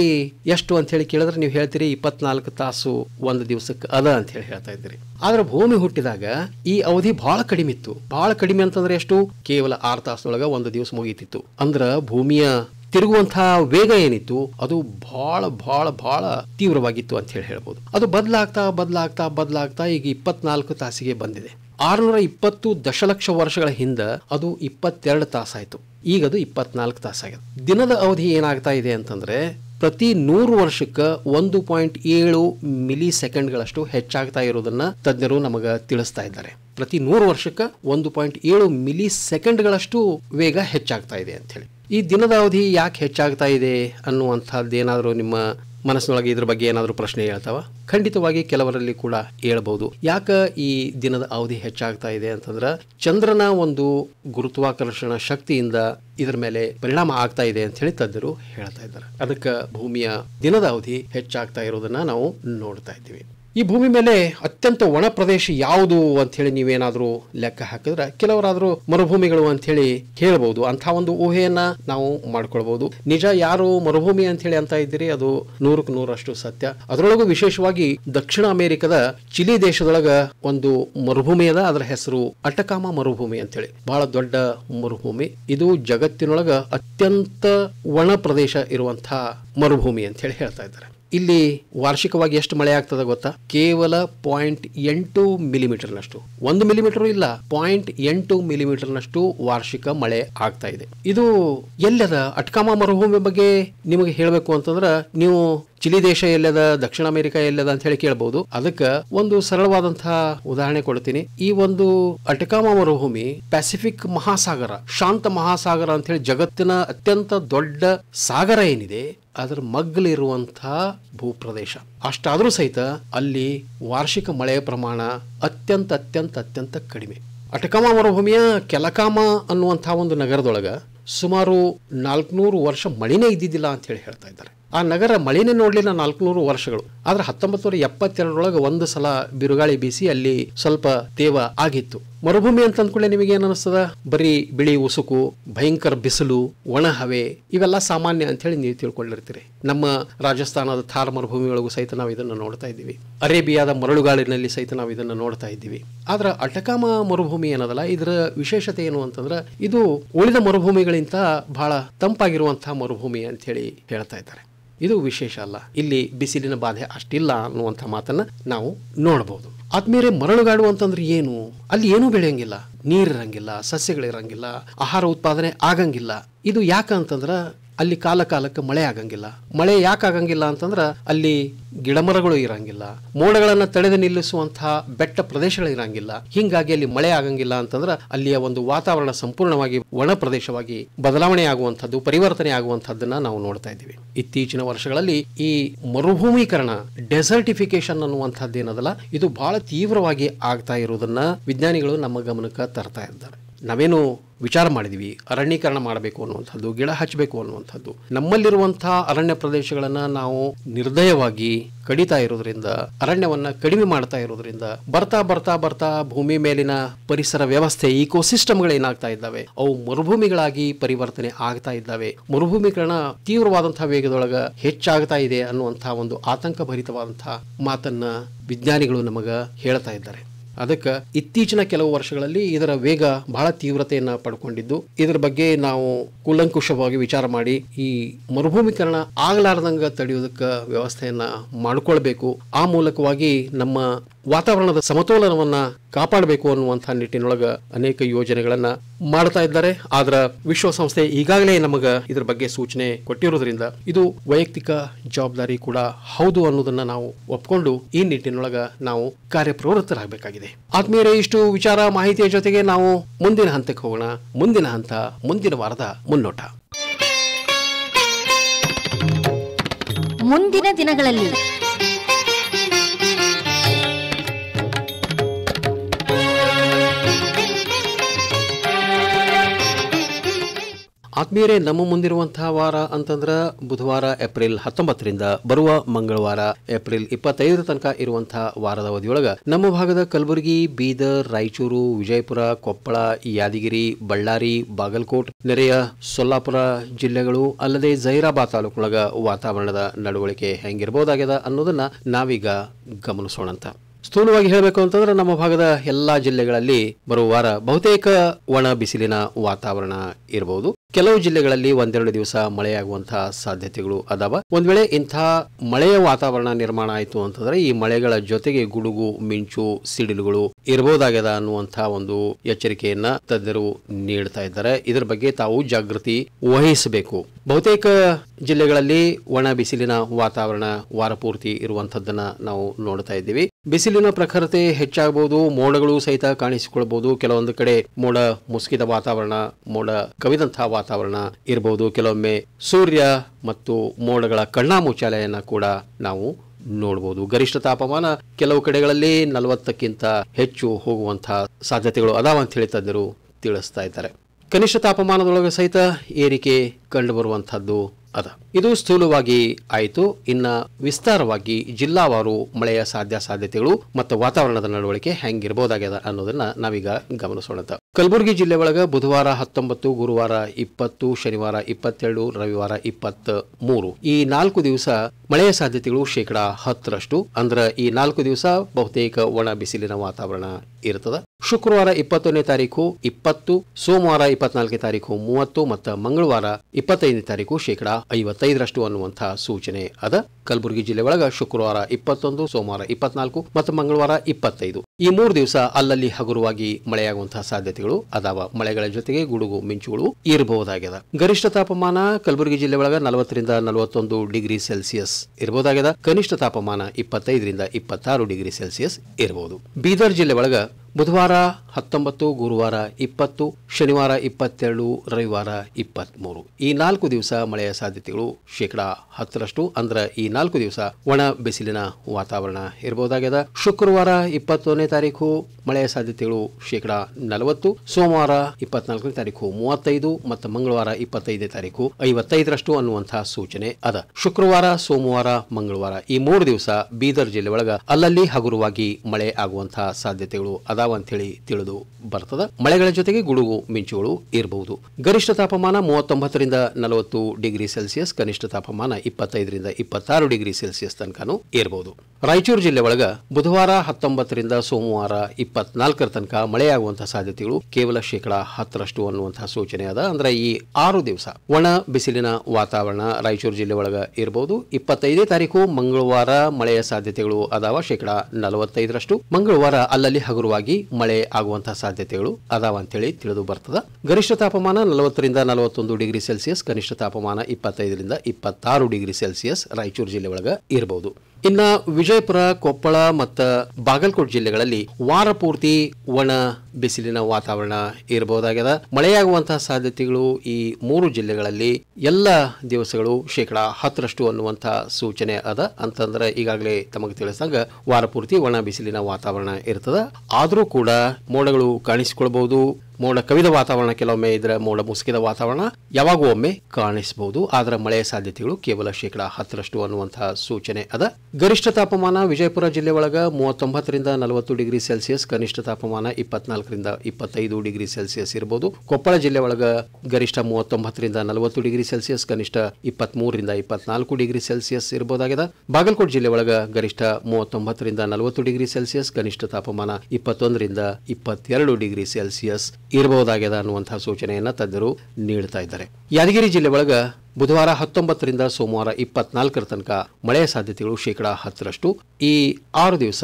ಎಷ್ಟು ಅಂತ ಹೇಳಿ ಕೇಳಿದ್ರೆ ನೀವು ಹೇಳ್ತೀರಿ ಇಪ್ಪತ್ನಾಲ್ಕು ತಾಸು ಒಂದು ದಿವಸಕ್ಕೆ ಅದ ಅಂತ ಹೇಳಿ ಹೇಳ್ತಾ ಇದ್ದೀರಿ ಆದ್ರೆ ಭೂಮಿ ಹುಟ್ಟಿದಾಗ ಈ ಅವಧಿ ಬಹಳ ಕಡಿಮೆ ಇತ್ತು ಬಹಳ ಕಡಿಮೆ ಅಂತಂದ್ರೆ ಎಷ್ಟು ಕೇವಲ ಆರು ತಾಸದೊಳಗ ಒಂದು ದಿವಸ ಮುಗಿತಿತ್ತು ಅಂದ್ರ ಭೂಮಿಯ ತಿರುಗುವಂತಹ ವೇಗ ಏನಿತ್ತು ಅದು ಬಹಳ ಬಹಳ ಬಹಳ ತೀವ್ರವಾಗಿತ್ತು ಅಂತ ಹೇಳಿ ಹೇಳ್ಬೋದು ಅದು ಬದಲಾಗ್ತಾ ಬದಲಾಗ್ತಾ ಬದಲಾಗ್ತಾ ಈಗ ಇಪ್ಪತ್ನಾಲ್ಕು ತಾಸಿಗೆ ಬಂದಿದೆ ಆರುನೂರ ಇಪ್ಪತ್ತು ದಶಲಕ್ಷ ವರ್ಷಗಳ ಹಿಂದೆ ಅದು ಇಪ್ಪತ್ತೆರಡು ತಾಸಾಯಿತು ಈಗ ಅದು ಇಪ್ಪತ್ನಾಲ್ಕು ತಾಸಾಗಿದೆ ದಿನದ ಅವಧಿ ಏನಾಗ್ತಾ ಇದೆ ಅಂತಂದ್ರೆ ಪ್ರತಿ ನೂರು ವರ್ಷಕ್ಕೆ ಒಂದು ಪಾಯಿಂಟ್ ಏಳು ಮಿಲಿ ಸೆಕೆಂಡ್ಗಳಷ್ಟು ಹೆಚ್ಚಾಗ್ತಾ ಇರೋದನ್ನ ತಜ್ಞರು ನಮಗೆ ತಿಳಿಸ್ತಾ ಇದ್ದಾರೆ ಪ್ರತಿ ನೂರು ವರ್ಷಕ್ಕೆ ಒಂದು ಪಾಯಿಂಟ್ ಏಳು ಮಿಲಿ ಸೆಕೆಂಡ್ಗಳಷ್ಟು ವೇಗ ಹೆಚ್ಚಾಗ್ತಾ ಇದೆ ಅಂತ ಹೇಳಿ ಈ ದಿನದ ಅವಧಿ ಯಾಕೆ ಹೆಚ್ಚಾಗ್ತಾ ಇದೆ ಏನಾದರೂ ನಿಮ್ಮ ಮನಸ್ಸಿನೊಳಗೆ ಇದ್ರ ಬಗ್ಗೆ ಏನಾದರೂ ಪ್ರಶ್ನೆ ಹೇಳ್ತಾವ ಖಂಡಿತವಾಗಿ ಕೆಲವರಲ್ಲಿ ಕೂಡ ಹೇಳ್ಬೋದು ಯಾಕ ಈ ದಿನದ ಅವಧಿ ಹೆಚ್ಚಾಗ್ತಾ ಇದೆ ಅಂತಂದ್ರೆ ಚಂದ್ರನ ಒಂದು ಗುರುತ್ವಾಕರ್ಷಣ ಶಕ್ತಿಯಿಂದ ಇದರ ಮೇಲೆ ಪರಿಣಾಮ ಆಗ್ತಾ ಇದೆ ಅಂತ ಹೇಳಿ ತಜ್ಞರು ಹೇಳ್ತಾ ಇದ್ದಾರೆ ಅದಕ್ಕೆ ಭೂಮಿಯ ದಿನದ ಅವಧಿ ಹೆಚ್ಚಾಗ್ತಾ ಇರೋದನ್ನ ನಾವು ನೋಡ್ತಾ ಇದ್ದೀವಿ ಈ ಭೂಮಿ ಮೇಲೆ ಅತ್ಯಂತ ಒಣ ಪ್ರದೇಶ ಯಾವುದು ಅಂತ ಹೇಳಿ ನೀವೇನಾದರೂ ಲೆಕ್ಕ ಹಾಕಿದ್ರೆ ಕೆಲವರಾದರೂ ಮರುಭೂಮಿಗಳು ಅಂತ ಹೇಳಿ ಹೇಳ್ಬಹುದು ಅಂತ ಒಂದು ಊಹೆಯನ್ನ ನಾವು ಮಾಡ್ಕೊಳ್ಬಹುದು ನಿಜ ಯಾರು ಮರುಭೂಮಿ ಅಂತ ಹೇಳಿ ಅಂತ ಇದ್ದೀರಿ ಅದು ನೂರಕ್ಕೆ ನೂರಷ್ಟು ಸತ್ಯ ಅದರೊಳಗೂ ವಿಶೇಷವಾಗಿ ದಕ್ಷಿಣ ಅಮೆರಿಕದ ಚಿಲಿ ದೇಶದೊಳಗ ಒಂದು ಮರುಭೂಮಿ ಅದ ಅದರ ಹೆಸರು ಅಟಕಾಮ ಮರುಭೂಮಿ ಅಂತ ಹೇಳಿ ಬಹಳ ದೊಡ್ಡ ಮರುಭೂಮಿ ಇದು ಜಗತ್ತಿನೊಳಗ ಅತ್ಯಂತ ಒಣ ಪ್ರದೇಶ ಇರುವಂತಹ ಮರುಭೂಮಿ ಅಂತ ಹೇಳಿ ಹೇಳ್ತಾ ಇದ್ದಾರೆ ಇಲ್ಲಿ ವಾರ್ಷಿಕವಾಗಿ ಎಷ್ಟು ಮಳೆ ಆಗ್ತದೆ ಗೊತ್ತಾ ಕೇವಲ ಪಾಯಿಂಟ್ ಎಂಟು ಮಿಲಿಮೀಟರ್ನಷ್ಟು ಒಂದು ಮಿಲಿಮೀಟರ್ ಇಲ್ಲ ಪಾಯಿಂಟ್ ಎಂಟು ಮಿಲಿಮೀಟರ್ನಷ್ಟು ವಾರ್ಷಿಕ ಮಳೆ ಆಗ್ತಾ ಇದೆ ಇದು ಎಲ್ಲದ ಅಟ್ಕಾಮ ಮರುಭೂಮಿ ಬಗ್ಗೆ ನಿಮಗೆ ಹೇಳಬೇಕು ಅಂತಂದ್ರೆ ನೀವು ಚಿಲಿ ದೇಶ ಎಲ್ಲದ ದಕ್ಷಿಣ ಅಮೆರಿಕ ಎಲ್ಲದ ಅಂತ ಹೇಳಿ ಕೇಳಬಹುದು ಅದಕ್ಕೆ ಒಂದು ಸರಳವಾದಂತಹ ಉದಾಹರಣೆ ಕೊಡ್ತೀನಿ ಈ ಒಂದು ಅಟಕಾಮ ಮರುಭೂಮಿ ಪ್ಯಾಸಿಫಿಕ್ ಮಹಾಸಾಗರ ಶಾಂತ ಮಹಾಸಾಗರ ಅಂತ ಹೇಳಿ ಜಗತ್ತಿನ ಅತ್ಯಂತ ದೊಡ್ಡ ಸಾಗರ ಏನಿದೆ ಅದರ ಮಗ್ಗಲಿರುವಂಥ ಭೂಪ್ರದೇಶ ಅಷ್ಟಾದರೂ ಸಹಿತ ಅಲ್ಲಿ ವಾರ್ಷಿಕ ಮಳೆಯ ಪ್ರಮಾಣ ಅತ್ಯಂತ ಅತ್ಯಂತ ಅತ್ಯಂತ ಕಡಿಮೆ ಅಟಕಾಮ ಮರುಭೂಮಿಯ ಕೆಲಕಾಮ ಅನ್ನುವಂಥ ಒಂದು ನಗರದೊಳಗೆ ಸುಮಾರು ನಾಲ್ಕುನೂರು ವರ್ಷ ಮಳೆನೇ ಇದ್ದಿದ್ದಿಲ್ಲ ಅಂತ ಹೇಳಿ ಹೇಳ್ತಾ ಇದ್ದಾರೆ ಆ ನಗರ ಮಳೆನೇ ನೋಡಲಿಲ್ಲ ನಾಲ್ಕುನೂರು ವರ್ಷಗಳು ಆದ್ರೆ ಹತ್ತೊಂಬತ್ತು ನೂರ ಎಪ್ಪತ್ತೆರಡರೊಳಗೆ ಒಂದು ಸಲ ಬಿರುಗಾಳಿ ಬೀಸಿ ಅಲ್ಲಿ ಸ್ವಲ್ಪ ತೇವ ಆಗಿತ್ತು ಮರುಭೂಮಿ ಅಂತ ಅಂದ್ಕೊಳ್ಳಿ ನಿಮಗೆ ಏನಿಸ್ತದ ಬರೀ ಬಿಳಿ ಉಸುಕು ಭಯಂಕರ ಬಿಸಿಲು ಒಣ ಹವೆ ಇವೆಲ್ಲ ಸಾಮಾನ್ಯ ಅಂತ ಹೇಳಿ ನೀವು ತಿಳ್ಕೊಂಡಿರ್ತೀರಿ ನಮ್ಮ ರಾಜಸ್ಥಾನದ ಥಾರ್ ಮರುಭೂಮಿಯೊಳಗೂ ಸಹಿತ ನಾವು ಇದನ್ನು ನೋಡ್ತಾ ಇದ್ದೀವಿ ಅರೇಬಿಯಾದ ಮರಳುಗಾಳಿನಲ್ಲಿ ಸಹಿತ ನಾವು ಇದನ್ನು ನೋಡ್ತಾ ಇದ್ದೀವಿ ಆದ್ರೆ ಅಟಕಾಮ ಮರುಭೂಮಿ ಏನದಲ್ಲ ಇದರ ವಿಶೇಷತೆ ಏನು ಅಂತಂದ್ರೆ ಇದು ಉಳಿದ ಮರುಭೂಮಿಗಳಿಂತ ಬಹಳ ತಂಪಾಗಿರುವಂತಹ ಮರುಭೂಮಿ ಅಂತ ಹೇಳಿ ಹೇಳ್ತಾ ಇದ್ದಾರೆ ಇದು ವಿಶೇಷ ಅಲ್ಲ ಇಲ್ಲಿ ಬಿಸಿಲಿನ ಬಾಧೆ ಅಷ್ಟಿಲ್ಲ ಅನ್ನುವಂಥ ಮಾತನ್ನ ನಾವು ನೋಡಬಹುದು ಆದ್ಮೇಲೆ ಮರಳುಗಾಡು ಅಂತಂದ್ರೆ ಏನು ಅಲ್ಲಿ ಏನೂ ಬೆಳೆಯಂಗಿಲ್ಲ ನೀರಿರಂಗಿಲ್ಲ ಸಸ್ಯಗಳಿರಂಗಿಲ್ಲ ಆಹಾರ ಉತ್ಪಾದನೆ ಆಗಂಗಿಲ್ಲ ಇದು ಯಾಕಂತಂದ್ರೆ ಅಲ್ಲಿ ಕಾಲ ಕಾಲಕ್ಕೆ ಮಳೆ ಆಗಂಗಿಲ್ಲ ಮಳೆ ಯಾಕೆ ಆಗಂಗಿಲ್ಲ ಅಂತಂದ್ರೆ ಅಲ್ಲಿ ಗಿಡಮರಗಳು ಇರಂಗಿಲ್ಲ ಮೋಡಗಳನ್ನು ತಡೆದು ನಿಲ್ಲಿಸುವಂತಹ ಬೆಟ್ಟ ಪ್ರದೇಶಗಳು ಇರಂಗಿಲ್ಲ ಹಿಂಗಾಗಿ ಅಲ್ಲಿ ಮಳೆ ಆಗಂಗಿಲ್ಲ ಅಂತಂದ್ರೆ ಅಲ್ಲಿಯ ಒಂದು ವಾತಾವರಣ ಸಂಪೂರ್ಣವಾಗಿ ಒಣ ಪ್ರದೇಶವಾಗಿ ಬದಲಾವಣೆ ಆಗುವಂಥದ್ದು ಪರಿವರ್ತನೆ ಆಗುವಂಥದ್ದನ್ನ ನಾವು ನೋಡ್ತಾ ಇದ್ದೀವಿ ಇತ್ತೀಚಿನ ವರ್ಷಗಳಲ್ಲಿ ಈ ಮರುಭೂಮೀಕರಣ ಡೆಸರ್ಟಿಫಿಕೇಶನ್ ಏನದಲ್ಲ ಇದು ಬಹಳ ತೀವ್ರವಾಗಿ ಆಗ್ತಾ ಇರುವುದನ್ನ ವಿಜ್ಞಾನಿಗಳು ನಮ್ಮ ಗಮನಕ್ಕೆ ತರ್ತಾ ಇದ್ದಾರೆ ನಾವೇನು ವಿಚಾರ ಮಾಡಿದ್ವಿ ಅರಣ್ಯೀಕರಣ ಮಾಡಬೇಕು ಅನ್ನುವಂಥದ್ದು ಗಿಡ ಹಚ್ಚಬೇಕು ಅನ್ನುವಂಥದ್ದು ನಮ್ಮಲ್ಲಿರುವಂತಹ ಅರಣ್ಯ ಪ್ರದೇಶಗಳನ್ನು ನಾವು ನಿರ್ದಯವಾಗಿ ಕಡಿತಾ ಇರೋದ್ರಿಂದ ಅರಣ್ಯವನ್ನು ಕಡಿಮೆ ಮಾಡ್ತಾ ಇರೋದ್ರಿಂದ ಬರ್ತಾ ಬರ್ತಾ ಬರ್ತಾ ಭೂಮಿ ಮೇಲಿನ ಪರಿಸರ ವ್ಯವಸ್ಥೆ ಏನಾಗ್ತಾ ಇದ್ದಾವೆ ಅವು ಮರುಭೂಮಿಗಳಾಗಿ ಪರಿವರ್ತನೆ ಆಗ್ತಾ ಇದ್ದಾವೆ ಮರುಭೂಮಿಕರಣ ತೀವ್ರವಾದಂತಹ ವೇಗದೊಳಗ ಹೆಚ್ಚಾಗ್ತಾ ಇದೆ ಅನ್ನುವಂತಹ ಒಂದು ಆತಂಕ ಭರಿತವಾದಂತಹ ಮಾತನ್ನ ವಿಜ್ಞಾನಿಗಳು ನಮಗ ಹೇಳ್ತಾ ಇದ್ದಾರೆ ಅದಕ್ಕೆ ಇತ್ತೀಚಿನ ಕೆಲವು ವರ್ಷಗಳಲ್ಲಿ ಇದರ ವೇಗ ಬಹಳ ತೀವ್ರತೆಯನ್ನು ಪಡ್ಕೊಂಡಿದ್ದು ಇದರ ಬಗ್ಗೆ ನಾವು ಕೂಲಂಕುಷವಾಗಿ ವಿಚಾರ ಮಾಡಿ ಈ ಮರುಭೂಮೀಕರಣ ಆಗಲಾರದಂಗ ತಡೆಯೋದಕ್ಕೆ ವ್ಯವಸ್ಥೆಯನ್ನ ಮಾಡಿಕೊಳ್ಬೇಕು ಆ ಮೂಲಕವಾಗಿ ನಮ್ಮ ವಾತಾವರಣದ ಸಮತೋಲನವನ್ನ ಕಾಪಾಡಬೇಕು ಅನ್ನುವಂತಹ ನಿಟ್ಟಿನೊಳಗ ಅನೇಕ ಯೋಜನೆಗಳನ್ನ ಮಾಡ್ತಾ ಇದ್ದಾರೆ ಆದ್ರ ವಿಶ್ವಸಂಸ್ಥೆ ಈಗಾಗಲೇ ನಮಗ ಇದರ ಬಗ್ಗೆ ಸೂಚನೆ ಕೊಟ್ಟಿರೋದ್ರಿಂದ ಇದು ವೈಯಕ್ತಿಕ ಜವಾಬ್ದಾರಿ ಕೂಡ ಹೌದು ಅನ್ನೋದನ್ನ ನಾವು ಒಪ್ಕೊಂಡು ಈ ನಿಟ್ಟಿನೊಳಗ ನಾವು ಕಾರ್ಯಪ್ರವೃತ್ತರಾಗಬೇಕಾಗಿದೆ ಆದ್ಮೇಲೆ ಇಷ್ಟು ವಿಚಾರ ಮಾಹಿತಿಯ ಜೊತೆಗೆ ನಾವು ಮುಂದಿನ ಹಂತಕ್ಕೆ ಹೋಗೋಣ ಮುಂದಿನ ಹಂತ ಮುಂದಿನ ವಾರದ ಮುನ್ನೋಟ ಮುಂದಿನ ದಿನಗಳಲ್ಲಿ ಆತ್ಮೀಯರೇ ನಮ್ಮ ಮುಂದಿರುವಂತಹ ವಾರ ಅಂತಂದ್ರ ಬುಧವಾರ ಏಪ್ರಿಲ್ ಹತ್ತೊಂಬತ್ತರಿಂದ ಬರುವ ಮಂಗಳವಾರ ಏಪ್ರಿಲ್ ಇಪ್ಪತ್ತೈದರ ತನಕ ಇರುವಂತಹ ವಾರದ ಅವಧಿಯೊಳಗ ನಮ್ಮ ಭಾಗದ ಕಲಬುರಗಿ ಬೀದರ್ ರಾಯಚೂರು ವಿಜಯಪುರ ಕೊಪ್ಪಳ ಯಾದಗಿರಿ ಬಳ್ಳಾರಿ ಬಾಗಲಕೋಟ್ ನೆರೆಯ ಸೊಲ್ಲಾಪುರ ಜಿಲ್ಲೆಗಳು ಅಲ್ಲದೆ ಜೈರಾಬಾದ್ ತಾಲೂಕೊಳಗ ವಾತಾವರಣದ ನಡವಳಿಕೆ ಹೆಂಗಿರಬಹುದಾಗ್ಯದ ಅನ್ನೋದನ್ನ ನಾವೀಗ ಗಮನಿಸೋಣಂತ ಸ್ಥೂಲವಾಗಿ ಹೇಳಬೇಕು ಅಂತಂದ್ರೆ ನಮ್ಮ ಭಾಗದ ಎಲ್ಲಾ ಜಿಲ್ಲೆಗಳಲ್ಲಿ ಬರುವ ವಾರ ಬಹುತೇಕ ಒಣ ಬಿಸಿಲಿನ ವಾತಾವರಣ ಇರಬಹುದು ಕೆಲವು ಜಿಲ್ಲೆಗಳಲ್ಲಿ ಒಂದೆರಡು ದಿವಸ ಮಳೆಯಾಗುವಂತಹ ಸಾಧ್ಯತೆಗಳು ಅದಾವ ಒಂದ್ ವೇಳೆ ಇಂತಹ ಮಳೆಯ ವಾತಾವರಣ ನಿರ್ಮಾಣ ಆಯಿತು ಅಂತಂದ್ರೆ ಈ ಮಳೆಗಳ ಜೊತೆಗೆ ಗುಡುಗು ಮಿಂಚು ಸಿಡಿಲುಗಳು ಇರಬಹುದಾಗ್ಯದ ಅನ್ನುವಂತಹ ಒಂದು ಎಚ್ಚರಿಕೆಯನ್ನ ತಜ್ಞರು ನೀಡ್ತಾ ಇದ್ದಾರೆ ಇದರ ಬಗ್ಗೆ ತಾವು ಜಾಗೃತಿ ವಹಿಸಬೇಕು ಬಹುತೇಕ ಜಿಲ್ಲೆಗಳಲ್ಲಿ ಒಣ ಬಿಸಿಲಿನ ವಾತಾವರಣ ವಾರಪೂರ್ತಿ ಇರುವಂತದ್ದನ್ನ ನಾವು ನೋಡ್ತಾ ಇದ್ದೀವಿ ಬಿಸಿಲಿನ ಪ್ರಖರತೆ ಹೆಚ್ಚಾಗಬಹುದು ಮೋಡಗಳು ಸಹಿತ ಕಾಣಿಸಿಕೊಳ್ಳಬಹುದು ಕೆಲವೊಂದು ಕಡೆ ಮೋಡ ಮುಸುಕಿದ ವಾತಾವರಣ ಮೋಡ ಕವಿದಂತಹ ವಾತಾವರಣ ವಾತಾವರಣ ಇರಬಹುದು ಕೆಲವೊಮ್ಮೆ ಸೂರ್ಯ ಮತ್ತು ಮೋಡಗಳ ಕಣ್ಣಾಮುಚಾಲೆಯನ್ನು ಕೂಡ ನಾವು ನೋಡಬಹುದು ಗರಿಷ್ಠ ತಾಪಮಾನ ಕೆಲವು ಕಡೆಗಳಲ್ಲಿ ನಲವತ್ತಕ್ಕಿಂತ ಹೆಚ್ಚು ಹೋಗುವಂತಹ ಸಾಧ್ಯತೆಗಳು ಅದಾವ ಅಂತ ಹೇಳಿ ತಜ್ಞರು ತಿಳಿಸ್ತಾ ಇದ್ದಾರೆ ಕನಿಷ್ಠ ತಾಪಮಾನದೊಳಗೆ ಸಹಿತ ಏರಿಕೆ ಕಂಡುಬರುವಂಥದ್ದು ಅದ ಇದು ಸ್ಥೂಲವಾಗಿ ಆಯಿತು ಇನ್ನ ವಿಸ್ತಾರವಾಗಿ ಜಿಲ್ಲಾವಾರು ಮಳೆಯ ಸಾಧ್ಯ ಸಾಧ್ಯತೆಗಳು ಮತ್ತು ವಾತಾವರಣದ ನಡವಳಿಕೆ ಹೆಂಗಿರ್ಬೋದಾಗ್ಯದ ಅನ್ನೋದನ್ನ ನಾವೀಗ ಗಮನಿಸೋಣ ಕಲಬುರಗಿ ಜಿಲ್ಲೆ ಒಳಗ ಬುಧವಾರ ಹತ್ತೊಂಬತ್ತು ಗುರುವಾರ ಇಪ್ಪತ್ತು ಶನಿವಾರ ಇಪ್ಪತ್ತೆರಡು ರವಿವಾರ ಇಪ್ಪತ್ತ್ ಮೂರು ಈ ನಾಲ್ಕು ದಿವಸ ಮಳೆಯ ಸಾಧ್ಯತೆಗಳು ಶೇಕಡಾ ಹತ್ತರಷ್ಟು ಅಂದ್ರ ಈ ನಾಲ್ಕು ದಿವಸ ಬಹುತೇಕ ಒಣ ಬಿಸಿಲಿನ ವಾತಾವರಣ ಇರುತ್ತದೆ ಶುಕ್ರವಾರ ಇಪ್ಪತ್ತೊಂದನೇ ತಾರೀಕು ಇಪ್ಪತ್ತು ಸೋಮವಾರ ಇಪ್ಪತ್ನಾಲ್ಕನೇ ತಾರೀಕು ಮೂವತ್ತು ಮತ್ತು ಮಂಗಳವಾರ ಇಪ್ಪತ್ತೈದನೇ ತಾರೀಕು ಶೇಕಡಾ ಐವತ್ತೈದರಷ್ಟು ಅನ್ನುವಂತಹ ಸೂಚನೆ ಅದ ಕಲಬುರಗಿ ಜಿಲ್ಲೆ ಒಳಗ ಶುಕ್ರವಾರ ಇಪ್ಪತ್ತೊಂದು ಸೋಮವಾರ ಇಪ್ಪತ್ನಾಲ್ಕು ಮತ್ತು ಮಂಗಳವಾರ ಇಪ್ಪತ್ತೈದು ಈ ಮೂರು ದಿವಸ ಅಲ್ಲಲ್ಲಿ ಹಗುರವಾಗಿ ಮಳೆಯಾಗುವಂತಹ ಸಾಧ್ಯತೆಗಳು ಅದಾವ ಮಳೆಗಳ ಜೊತೆಗೆ ಗುಡುಗು ಮಿಂಚುಗಳು ಇರಬಹುದಾಗ್ಯದ ಗರಿಷ್ಠ ತಾಪಮಾನ ಕಲಬುರಗಿ ಜಿಲ್ಲೆ ಒಳಗ ನಲವತ್ತರಿಂದ ನಲವತ್ತೊಂದು ಡಿಗ್ರಿ ಸೆಲ್ಸಿಯಸ್ ಇರಬಹುದಾಗ್ಯದ ಕನಿಷ್ಠ ತಾಪಮಾನ ಇಪ್ಪತ್ತೈದರಿಂದ ಇಪ್ಪತ್ತಾರು ಡಿಗ್ರಿ ಸೆಲ್ಸಿಯಸ್ ಇರಬಹುದು ಬೀದರ್ ಜಿಲ್ಲೆ ಒಳಗ ಬುಧವಾರ ಹತ್ತೊಂಬತ್ತು ಗುರುವಾರ ಇಪ್ಪತ್ತು ಶನಿವಾರ ಇಪ್ಪತ್ತೆರಡು ರವಿವಾರ ಇಪ್ಪತ್ತ್ಮೂರು ಈ ನಾಲ್ಕು ದಿವಸ ಮಳೆಯ ಸಾಧ್ಯತೆಗಳು ಶೇಕಡಾ ಹತ್ತರಷ್ಟು ಅಂದ್ರೆ ಈ ನಾಲ್ಕು ದಿವಸ ಒಣ ಬಿಸಿಲಿನ ವಾತಾವರಣ ಇರಬಹುದಾಗ್ಯದ ಶುಕ್ರವಾರ ಇಪ್ಪತ್ತೊಂದನೇ ತಾರೀಕು ಮಳೆಯ ಸಾಧ್ಯತೆಗಳು ಶೇಕಡಾ ನಲವತ್ತು ಸೋಮವಾರ ಇಪ್ಪತ್ನಾಲ್ಕನೇ ತಾರೀಕು ಮೂವತ್ತೈದು ಮತ್ತು ಮಂಗಳವಾರ ಇಪ್ಪತ್ತೈದನೇ ತಾರೀಕು ಐವತ್ತೈದರಷ್ಟು ಅನ್ನುವಂತಹ ಸೂಚನೆ ಅದ ಶುಕ್ರವಾರ ಸೋಮವಾರ ಮಂಗಳವಾರ ಈ ಮೂರು ದಿವಸ ಬೀದರ್ ಜಿಲ್ಲೆ ಒಳಗ ಅಲ್ಲಲ್ಲಿ ಹಗುರವಾಗಿ ಮಳೆ ಆಗುವಂತಹ ಸಾಧ್ಯತೆಗಳು ಅದ ಯಾವಂಥೇಳಿ ತಿಳಿದು ಬರ್ತದೆ ಮಳೆಗಳ ಜೊತೆಗೆ ಗುಡುಗು ಮಿಂಚುಗಳು ಇರಬಹುದು ಗರಿಷ್ಠ ತಾಪಮಾನ ಮೂವತ್ತೊಂಬತ್ತರಿಂದ ನಲವತ್ತು ಡಿಗ್ರಿ ಸೆಲ್ಸಿಯಸ್ ಕನಿಷ್ಠ ತಾಪಮಾನ ಇಪ್ಪತ್ತೈದರಿಂದ ಇಪ್ಪತ್ತಾರು ಡಿಗ್ರಿ ಸೆಲ್ಸಿಯಸ್ ತನಕನೂ ಇರಬಹುದು ರಾಯಚೂರು ಜಿಲ್ಲೆ ಒಳಗ ಬುಧವಾರ ಹತ್ತೊಂಬತ್ತರಿಂದ ಸೋಮವಾರ ಇಪ್ಪತ್ನಾಲ್ಕರ ತನಕ ಮಳೆಯಾಗುವಂತಹ ಸಾಧ್ಯತೆಗಳು ಕೇವಲ ಶೇಕಡ ಹತ್ತರಷ್ಟು ಅನ್ನುವಂತಹ ಸೂಚನೆ ಅದ ಅಂದ್ರೆ ಈ ಆರು ದಿವಸ ಒಣ ಬಿಸಿಲಿನ ವಾತಾವರಣ ರಾಯಚೂರು ಜಿಲ್ಲೆ ಒಳಗ ಇರಬಹುದು ಇಪ್ಪತ್ತೈದೇ ತಾರೀಕು ಮಂಗಳವಾರ ಮಳೆಯ ಸಾಧ್ಯತೆಗಳು ಅದಾವ ಶೇಕಡಾ ನಲವತ್ತೈದರಷ್ಟು ಮಂಗಳವಾರ ಅಲ್ಲಲ್ಲಿ ಹಗುರವಾಗಿ ಮಳೆ ಆಗುವಂತಹ ಸಾಧ್ಯತೆ ಸಾಧ್ಯತೆಗಳು ಅದಾವ ಅಂತೇಳಿ ತಿಳಿದು ಬರ್ತದೆ ಗರಿಷ್ಠ ತಾಪಮಾನ ನಲವತ್ತರಿಂದ ನಲವತ್ತೊಂದು ಡಿಗ್ರಿ ಸೆಲ್ಸಿಯಸ್ ಕನಿಷ್ಠ ತಾಪಮಾನ ಇಪ್ಪತ್ತೈದರಿಂದ ಇಪ್ಪತ್ತಾರು ಡಿಗ್ರಿ ಸೆಲ್ಸಿಯಸ್ ರಾಯಚೂರು ಜಿಲ್ಲೆ ಒಳಗ ಇರಬಹುದು ಇನ್ನ ವಿಜಯಪುರ ಕೊಪ್ಪಳ ಮತ್ತು ಬಾಗಲಕೋಟೆ ಜಿಲ್ಲೆಗಳಲ್ಲಿ ವಾರ ಪೂರ್ತಿ ಒಣ ಬಿಸಿಲಿನ ವಾತಾವರಣ ಇರಬಹುದಾಗಿದೆ ಮಳೆಯಾಗುವಂತಹ ಸಾಧ್ಯತೆಗಳು ಈ ಮೂರು ಜಿಲ್ಲೆಗಳಲ್ಲಿ ಎಲ್ಲ ದಿವಸಗಳು ಶೇಕಡ ಹತ್ತರಷ್ಟು ಅನ್ನುವಂತಹ ಸೂಚನೆ ಅದ ಅಂತಂದ್ರೆ ಈಗಾಗಲೇ ತಮಗೆ ತಿಳಿಸಿದಾಗ ವಾರ ಪೂರ್ತಿ ಒಣ ಬಿಸಿಲಿನ ವಾತಾವರಣ ಇರ್ತದ ಆದರೂ ಕೂಡ ಮೋಡಗಳು ಕಾಣಿಸಿಕೊಳ್ಬಹುದು ಮೋಡ ಕವಿದ ವಾತಾವರಣ ಕೆಲವೊಮ್ಮೆ ಇದರ ಮೋಡ ಮುಸುಕಿದ ವಾತಾವರಣ ಯಾವಾಗೂ ಒಮ್ಮೆ ಕಾಣಿಸಬಹುದು ಆದರೆ ಮಳೆಯ ಸಾಧ್ಯತೆಗಳು ಕೇವಲ ಶೇಕಡಾ ಹತ್ತರಷ್ಟು ಅನ್ನುವಂತಹ ಸೂಚನೆ ಅದ ಗರಿಷ್ಠ ತಾಪಮಾನ ವಿಜಯಪುರ ಜಿಲ್ಲೆ ಒಳಗ ಮೂವತ್ತೊಂಬತ್ತರಿಂದ ನಲವತ್ತು ಡಿಗ್ರಿ ಸೆಲ್ಸಿಯಸ್ ಕನಿಷ್ಠ ತಾಪಮಾನ ಇಪ್ಪತ್ನಾಲ್ಕರಿಂದ ಇಪ್ಪತ್ತೈದು ಡಿಗ್ರಿ ಸೆಲ್ಸಿಯಸ್ ಇರಬಹುದು ಕೊಪ್ಪಳ ಜಿಲ್ಲೆ ಒಳಗ ಗರಿಷ್ಠ ಮೂವತ್ತೊಂಬತ್ತರಿಂದ ನಲವತ್ತು ಡಿಗ್ರಿ ಸೆಲ್ಸಿಯಸ್ ಕನಿಷ್ಠ ಇಪ್ಪತ್ಮೂರರಿಂದ ಇಪ್ಪತ್ನಾಲ್ಕು ಡಿಗ್ರಿ ಸೆಲ್ಸಿಯಸ್ ಇರಬಹುದಾಗಿದೆ ಬಾಗಲಕೋಟೆ ಜಿಲ್ಲೆ ಒಳಗ ಗರಿಷ್ಠ ಮೂವತ್ತೊಂಬತ್ತರಿಂದ ನಲವತ್ತು ಡಿಗ್ರಿ ಸೆಲ್ಸಿಯಸ್ ಕನಿಷ್ಠ ತಾಪಮಾನ ಇಪ್ಪತ್ತೊಂದರಿಂದ ಇಪ್ಪತ್ತೆರಡು ಡಿಗ್ರಿ ಸೆಲ್ಸಿಯಸ್ ಇರಬಹುದಾಗಿದೆ ಅನ್ನುವಂತಹ ಸೂಚನೆಯನ್ನು ತಜ್ಞರು ನೀಡ್ತಾ ಇದ್ದಾರೆ ಯಾದಗಿರಿ ಜಿಲ್ಲೆ ಒಳಗೆ ಬುಧವಾರ ಹತ್ತೊಂಬತ್ತರಿಂದ ಸೋಮವಾರ ಇಪ್ಪತ್ನಾಲ್ಕರ ತನಕ ಮಳೆಯ ಸಾಧ್ಯತೆಗಳು ಶೇಕಡಾ ಹತ್ತರಷ್ಟು ಈ ಆರು ದಿವಸ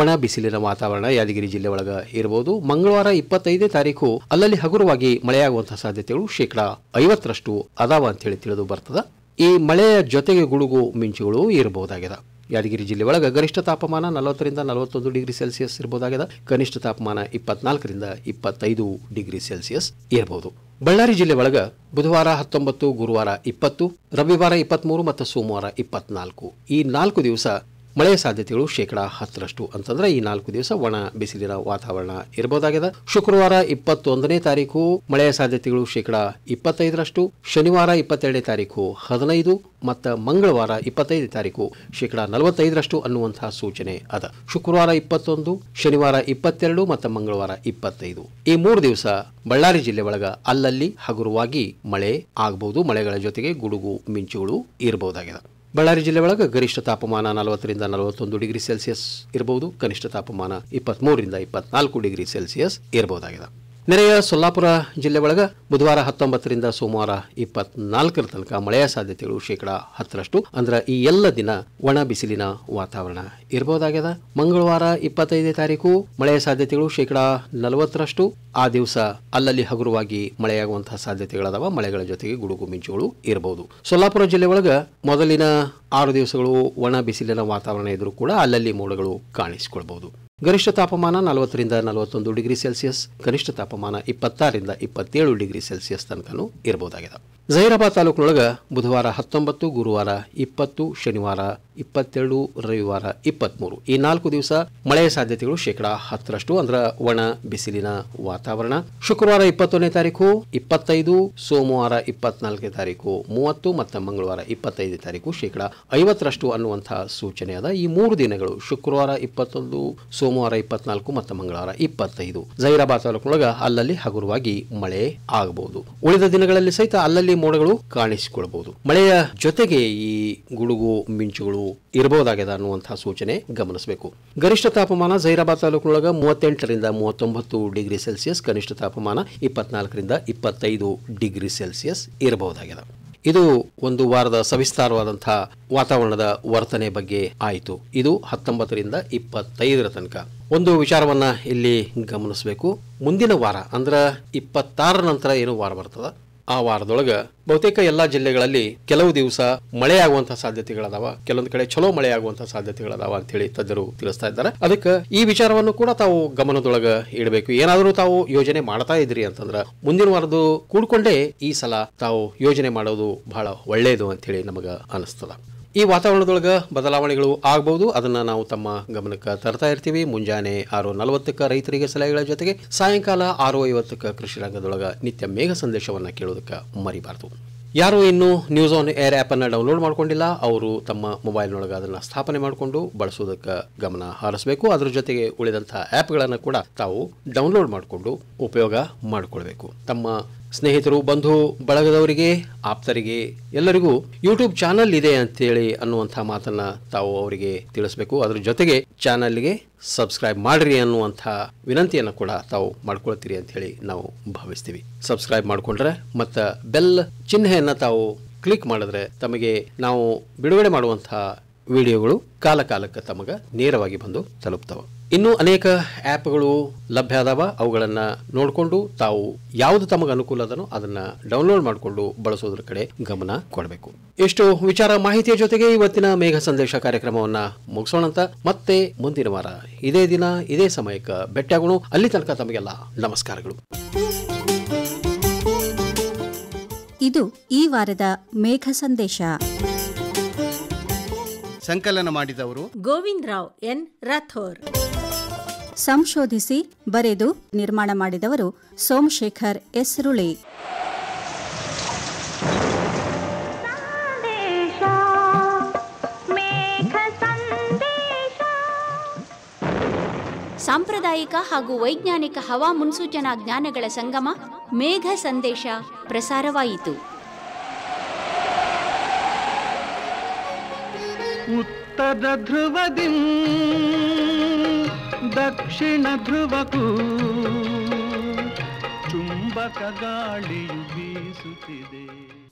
ಒಣ ಬಿಸಿಲಿನ ವಾತಾವರಣ ಯಾದಗಿರಿ ಜಿಲ್ಲೆ ಒಳಗ ಇರಬಹುದು ಮಂಗಳವಾರ ಇಪ್ಪತ್ತೈದೇ ತಾರೀಕು ಅಲ್ಲಲ್ಲಿ ಹಗುರವಾಗಿ ಮಳೆಯಾಗುವಂತಹ ಸಾಧ್ಯತೆಗಳು ಶೇಕಡಾ ಐವತ್ತರಷ್ಟು ಅದಾವ ಅಂತ ಹೇಳಿ ತಿಳಿದು ಬರ್ತದ ಈ ಮಳೆಯ ಜೊತೆಗೆ ಗುಡುಗು ಮಿಂಚುಗಳು ಇರಬಹುದಾಗಿದೆ ಯಾದಗಿರಿ ಜಿಲ್ಲೆ ಒಳಗೆ ಗರಿಷ್ಠ ತಾಪಮಾನ ನಲವತ್ತರಿಂದ ನಲವತ್ತೊಂದು ಡಿಗ್ರಿ ಸೆಲ್ಸಿಯಸ್ ಇರಬಹುದಾಗಿದೆ ಕನಿಷ್ಠ ತಾಪಮಾನ ಇಪ್ಪತ್ನಾಲ್ಕರಿಂದ ಇಪ್ಪತ್ತೈದು ಡಿಗ್ರಿ ಸೆಲ್ಸಿಯಸ್ ಇರಬಹುದು ಬಳ್ಳಾರಿ ಜಿಲ್ಲೆ ಒಳಗ ಬುಧವಾರ ಹತ್ತೊಂಬತ್ತು ಗುರುವಾರ ಇಪ್ಪತ್ತು ರವಿವಾರ ಇಪ್ಪತ್ಮೂರು ಮತ್ತು ಸೋಮವಾರ ಇಪ್ಪತ್ನಾಲ್ಕು ಈ ನಾಲ್ಕು ದಿವಸ ಮಳೆ ಸಾಧ್ಯತೆಗಳು ಶೇಕಡಾ ಹತ್ತರಷ್ಟು ಅಂತಂದ್ರೆ ಈ ನಾಲ್ಕು ದಿವಸ ಒಣ ಬಿಸಿಲಿನ ವಾತಾವರಣ ಇರಬಹುದಾಗಿದೆ ಶುಕ್ರವಾರ ಇಪ್ಪತ್ತೊಂದನೇ ತಾರೀಕು ಮಳೆಯ ಸಾಧ್ಯತೆಗಳು ಶೇಕಡಾ ಇಪ್ಪತ್ತೈದರಷ್ಟು ಶನಿವಾರ ಇಪ್ಪತ್ತೆರಡನೇ ತಾರೀಕು ಹದಿನೈದು ಮತ್ತು ಮಂಗಳವಾರ ಇಪ್ಪತ್ತೈದನೇ ತಾರೀಕು ಶೇಕಡಾ ನಲವತ್ತೈದರಷ್ಟು ಅನ್ನುವಂತಹ ಸೂಚನೆ ಅದ ಶುಕ್ರವಾರ ಇಪ್ಪತ್ತೊಂದು ಶನಿವಾರ ಇಪ್ಪತ್ತೆರಡು ಮತ್ತು ಮಂಗಳವಾರ ಇಪ್ಪತ್ತೈದು ಈ ಮೂರು ದಿವಸ ಬಳ್ಳಾರಿ ಜಿಲ್ಲೆ ಒಳಗ ಅಲ್ಲಲ್ಲಿ ಹಗುರವಾಗಿ ಮಳೆ ಆಗಬಹುದು ಮಳೆಗಳ ಜೊತೆಗೆ ಗುಡುಗು ಮಿಂಚುಗಳು ಇರಬಹುದಾಗಿದೆ ಬಳ್ಳಾರಿ ಜಿಲ್ಲೆ ಒಳಗೆ ಗರಿಷ್ಠ ತಾಪಮಾನ ನಲವತ್ತರಿಂದ ನಲವತ್ತೊಂದು ಡಿಗ್ರಿ ಸೆಲ್ಸಿಯಸ್ ಇರಬಹುದು ಕನಿಷ್ಠ ತಾಪಮಾನ ಇಪ್ಪತ್ತ್ಮೂರರಿಂದ ಇಪ್ಪತ್ನಾಲ್ಕು ಡಿಗ್ರಿ ಸೆಲ್ಸಿಯಸ್ ಇರಬಹುದಾಗಿದೆ ನೆರೆಯ ಸೊಲ್ಲಾಪುರ ಜಿಲ್ಲೆ ಒಳಗ ಬುಧವಾರ ಹತ್ತೊಂಬತ್ತರಿಂದ ಸೋಮವಾರ ಇಪ್ಪತ್ನಾಲ್ಕರ ತನಕ ಮಳೆಯ ಸಾಧ್ಯತೆಗಳು ಶೇಕಡಾ ಹತ್ತರಷ್ಟು ಅಂದ್ರೆ ಈ ಎಲ್ಲ ದಿನ ಒಣ ಬಿಸಿಲಿನ ವಾತಾವರಣ ಇರಬಹುದಾಗ್ಯದ ಮಂಗಳವಾರ ಇಪ್ಪತ್ತೈದನೇ ತಾರೀಕು ಮಳೆಯ ಸಾಧ್ಯತೆಗಳು ಶೇಕಡಾ ನಲವತ್ತರಷ್ಟು ಆ ದಿವಸ ಅಲ್ಲಲ್ಲಿ ಹಗುರವಾಗಿ ಮಳೆಯಾಗುವಂತಹ ಸಾಧ್ಯತೆಗಳದಾವ ಮಳೆಗಳ ಜೊತೆಗೆ ಗುಡುಗು ಮಿಂಚುಗಳು ಇರಬಹುದು ಸೊಲ್ಲಾಪುರ ಜಿಲ್ಲೆ ಒಳಗ ಮೊದಲಿನ ಆರು ದಿವಸಗಳು ಒಣ ಬಿಸಿಲಿನ ವಾತಾವರಣ ಇದ್ರೂ ಕೂಡ ಅಲ್ಲಲ್ಲಿ ಮೋಡಗಳು ಕಾಣಿಸಿಕೊಳ್ಬಹುದು ಗರಿಷ್ಠ ತಾಪಮಾನ ನಲವತ್ತರಿಂದ ನಲವತ್ತೊಂದು ಡಿಗ್ರಿ ಸೆಲ್ಸಿಯಸ್ ಕನಿಷ್ಠ ತಾಪಮಾನ ಇಪ್ಪತ್ತಾರರಿಂದ ಇಪ್ಪತ್ತೇಳು ಡಿಗ್ರಿ ಸೆಲ್ಸಿಯಸ್ ತನಕನೂ ಇರಬಹುದಾಗಿದೆ ಜಹೀರಾಬಾದ್ ತಾಲೂಕಿನೊಳಗೆ ಬುಧವಾರ ಹತ್ತೊಂಬತ್ತು ಗುರುವಾರ ಇಪ್ಪತ್ತು ಶನಿವಾರ ಇಪ್ಪತ್ತೆರಡು ರವಿವಾರ ಮೂರು ಈ ನಾಲ್ಕು ದಿವಸ ಮಳೆಯ ಸಾಧ್ಯತೆಗಳು ಶೇಕಡಾ ಹತ್ತರಷ್ಟು ಅಂದ್ರೆ ಒಣ ಬಿಸಿಲಿನ ವಾತಾವರಣ ಶುಕ್ರವಾರ ಇಪ್ಪತ್ತೊಂದನೇ ತಾರೀಕು ಇಪ್ಪತ್ತೈದು ಸೋಮವಾರ ಇಪ್ಪತ್ನಾಲ್ಕನೇ ತಾರೀಕು ಮೂವತ್ತು ಮತ್ತು ಮಂಗಳವಾರ ಇಪ್ಪತ್ತೈದನೇ ತಾರೀಕು ಶೇಕಡಾ ಐವತ್ತರಷ್ಟು ಅನ್ನುವಂತಹ ಸೂಚನೆ ಅದ ಈ ಮೂರು ದಿನಗಳು ಶುಕ್ರವಾರ ಇಪ್ಪತ್ತೊಂದು ಸೋಮವಾರ ಇಪ್ಪತ್ನಾಲ್ಕು ಮತ್ತು ಮಂಗಳವಾರ ಇಪ್ಪತ್ತೈದು ಜೈರಾಬಾದ್ ತಾಲೂಕೊಳಗ ಅಲ್ಲಲ್ಲಿ ಹಗುರವಾಗಿ ಮಳೆ ಆಗಬಹುದು ಉಳಿದ ದಿನಗಳಲ್ಲಿ ಸಹಿತ ಅಲ್ಲಲ್ಲಿ ಮೋಡಗಳು ಕಾಣಿಸಿಕೊಳ್ಳಬಹುದು ಮಳೆಯ ಜೊತೆಗೆ ಈ ಗುಡುಗು ಮಿಂಚುಗಳು ಇರಬಹುದಾಗಿದೆ ಅನ್ನುವಂತಹ ಸೂಚನೆ ಗಮನಿಸಬೇಕು ಗರಿಷ್ಠ ತಾಪಮಾನ ಜೈರಾಬಾದ್ ತಾಲೂಕಿನೊಳಗ ಮೂವತ್ತೆಂಟರಿಂದ ಮೂವತ್ತೊಂಬತ್ತು ಡಿಗ್ರಿ ಸೆಲ್ಸಿಯಸ್ ಕನಿಷ್ಠ ತಾಪಮಾನ ಇಪ್ಪತ್ನಾಲ್ಕರಿಂದ ಇಪ್ಪತ್ತೈದು ಡಿಗ್ರಿ ಸೆಲ್ಸಿಯಸ್ ಇರಬಹುದಾಗಿದೆ ಇದು ಒಂದು ವಾರದ ಸವಿಸ್ತಾರವಾದಂತಹ ವಾತಾವರಣದ ವರ್ತನೆ ಬಗ್ಗೆ ಆಯಿತು ಇದು ಹತ್ತೊಂಬತ್ತರಿಂದ ಇಪ್ಪತ್ತೈದರ ತನಕ ಒಂದು ವಿಚಾರವನ್ನ ಇಲ್ಲಿ ಗಮನಿಸಬೇಕು ಮುಂದಿನ ವಾರ ಅಂದ್ರ ಇಪ್ಪತ್ತಾರ ನಂತರ ಏನು ವಾರ ಬರ್ತದ ಆ ವಾರದೊಳಗ ಬಹುತೇಕ ಎಲ್ಲಾ ಜಿಲ್ಲೆಗಳಲ್ಲಿ ಕೆಲವು ದಿವಸ ಮಳೆಯಾಗುವಂತಹ ಸಾಧ್ಯತೆಗಳದಾವ ಕೆಲವೊಂದು ಕಡೆ ಚಲೋ ಮಳೆಯಾಗುವಂತಹ ಸಾಧ್ಯತೆಗಳದಾವ ಅಂತ ಹೇಳಿ ತಜ್ಞರು ತಿಳಿಸ್ತಾ ಇದ್ದಾರೆ ಅದಕ್ಕೆ ಈ ವಿಚಾರವನ್ನು ಕೂಡ ತಾವು ಗಮನದೊಳಗ ಇಡಬೇಕು ಏನಾದರೂ ತಾವು ಯೋಜನೆ ಮಾಡ್ತಾ ಇದ್ರಿ ಅಂತಂದ್ರ ಮುಂದಿನ ವಾರದ್ದು ಕೂಡ್ಕೊಂಡೇ ಈ ಸಲ ತಾವು ಯೋಜನೆ ಮಾಡೋದು ಬಹಳ ಒಳ್ಳೆಯದು ಅಂತ ಹೇಳಿ ನಮಗ ಅನಿಸ್ತದ ಈ ವಾತಾವರಣದೊಳಗೆ ಬದಲಾವಣೆಗಳು ಆಗಬಹುದು ಅದನ್ನು ನಾವು ತಮ್ಮ ಗಮನಕ್ಕೆ ತರ್ತಾ ಇರ್ತೀವಿ ಮುಂಜಾನೆ ಆರು ನಲವತ್ತಕ್ಕೆ ರೈತರಿಗೆ ಸಲಹೆಗಳ ಜೊತೆಗೆ ಸಾಯಂಕಾಲ ಆರು ಐವತ್ತಕ್ಕೆ ಕೃಷಿ ರಂಗದೊಳಗೆ ನಿತ್ಯ ಮೇಘ ಸಂದೇಶವನ್ನು ಕೇಳೋದಕ್ಕೆ ಮರಿಬಾರದು ಯಾರು ಇನ್ನೂ ನ್ಯೂಸ್ ಆನ್ ಏರ್ ಆ್ಯಪನ್ನು ಡೌನ್ಲೋಡ್ ಮಾಡ್ಕೊಂಡಿಲ್ಲ ಅವರು ತಮ್ಮ ಮೊಬೈಲ್ನೊಳಗೆ ಅದನ್ನು ಸ್ಥಾಪನೆ ಮಾಡಿಕೊಂಡು ಬಳಸೋದಕ್ಕೆ ಗಮನ ಹಾರಿಸಬೇಕು ಅದರ ಜೊತೆಗೆ ಉಳಿದಂಥ ಆ್ಯಪ್ಗಳನ್ನು ಕೂಡ ತಾವು ಡೌನ್ಲೋಡ್ ಮಾಡಿಕೊಂಡು ಉಪಯೋಗ ಮಾಡಿಕೊಳ್ಬೇಕು ತಮ್ಮ ಸ್ನೇಹಿತರು ಬಂಧು ಬಳಗದವರಿಗೆ ಆಪ್ತರಿಗೆ ಎಲ್ಲರಿಗೂ ಯೂಟ್ಯೂಬ್ ಚಾನಲ್ ಇದೆ ಅಂತೇಳಿ ಅನ್ನುವಂಥ ಮಾತನ್ನ ತಾವು ಅವರಿಗೆ ತಿಳಿಸಬೇಕು ಅದರ ಜೊತೆಗೆ ಚಾನಲ್ಗೆ ಸಬ್ಸ್ಕ್ರೈಬ್ ಮಾಡ್ರಿ ಅನ್ನುವಂಥ ವಿನಂತಿಯನ್ನು ಕೂಡ ತಾವು ಮಾಡ್ಕೊಳ್ತೀರಿ ಅಂತ ಹೇಳಿ ನಾವು ಭಾವಿಸ್ತೀವಿ ಸಬ್ಸ್ಕ್ರೈಬ್ ಮಾಡಿಕೊಂಡ್ರೆ ಮತ್ತು ಬೆಲ್ ಚಿಹ್ನೆಯನ್ನು ತಾವು ಕ್ಲಿಕ್ ಮಾಡಿದ್ರೆ ತಮಗೆ ನಾವು ಬಿಡುಗಡೆ ಮಾಡುವಂತಹ ವಿಡಿಯೋಗಳು ಕಾಲಕಾಲಕ್ಕೆ ತಮಗೆ ನೇರವಾಗಿ ಬಂದು ತಲುಪ್ತವೆ ಇನ್ನೂ ಅನೇಕ ಆ್ಯಪ್ಗಳು ಲಭ್ಯ ಅದಾವ ಅವುಗಳನ್ನು ನೋಡಿಕೊಂಡು ತಾವು ಯಾವುದು ತಮಗೆ ಅನುಕೂಲ ಅದನೋ ಅದನ್ನು ಡೌನ್ಲೋಡ್ ಮಾಡಿಕೊಂಡು ಬಳಸೋದ್ರ ಕಡೆ ಗಮನ ಕೊಡಬೇಕು ಎಷ್ಟು ವಿಚಾರ ಮಾಹಿತಿಯ ಜೊತೆಗೆ ಇವತ್ತಿನ ಮೇಘ ಸಂದೇಶ ಕಾರ್ಯಕ್ರಮವನ್ನು ಮುಗಿಸೋಣ ಅಂತ ಮತ್ತೆ ಮುಂದಿನ ವಾರ ಇದೇ ದಿನ ಇದೇ ಸಮಯಕ್ಕೆ ಭೇಟಿಯಾಗೋಣ ಅಲ್ಲಿ ತನಕ ತಮಗೆಲ್ಲ ನಮಸ್ಕಾರಗಳು ಇದು ಈ ವಾರದ ಮೇಘ ಸಂದೇಶ ಸಂಕಲನ ಮಾಡಿದವರು ಗೋವಿಂದರಾವ್ ಎನ್ ರಾಥೋರ್ ಸಂಶೋಧಿಸಿ ಬರೆದು ನಿರ್ಮಾಣ ಮಾಡಿದವರು ಸೋಮಶೇಖರ್ ಎಸ್ರುಳಿ ಸಾಂಪ್ರದಾಯಿಕ ಹಾಗೂ ವೈಜ್ಞಾನಿಕ ಹವಾ ಮುನ್ಸೂಚನಾ ಜ್ಞಾನಗಳ ಸಂಗಮ ಮೇಘ ಸಂದೇಶ ಪ್ರಸಾರವಾಯಿತು ಉತ್ತರ ಧ್ರುವದಿ ದಕ್ಷಿಣ ಧ್ರುವಕ್ಕೂ ಚುಂಬಕ ಗಾಳಿಯು ಬೀಸುತ್ತಿದೆ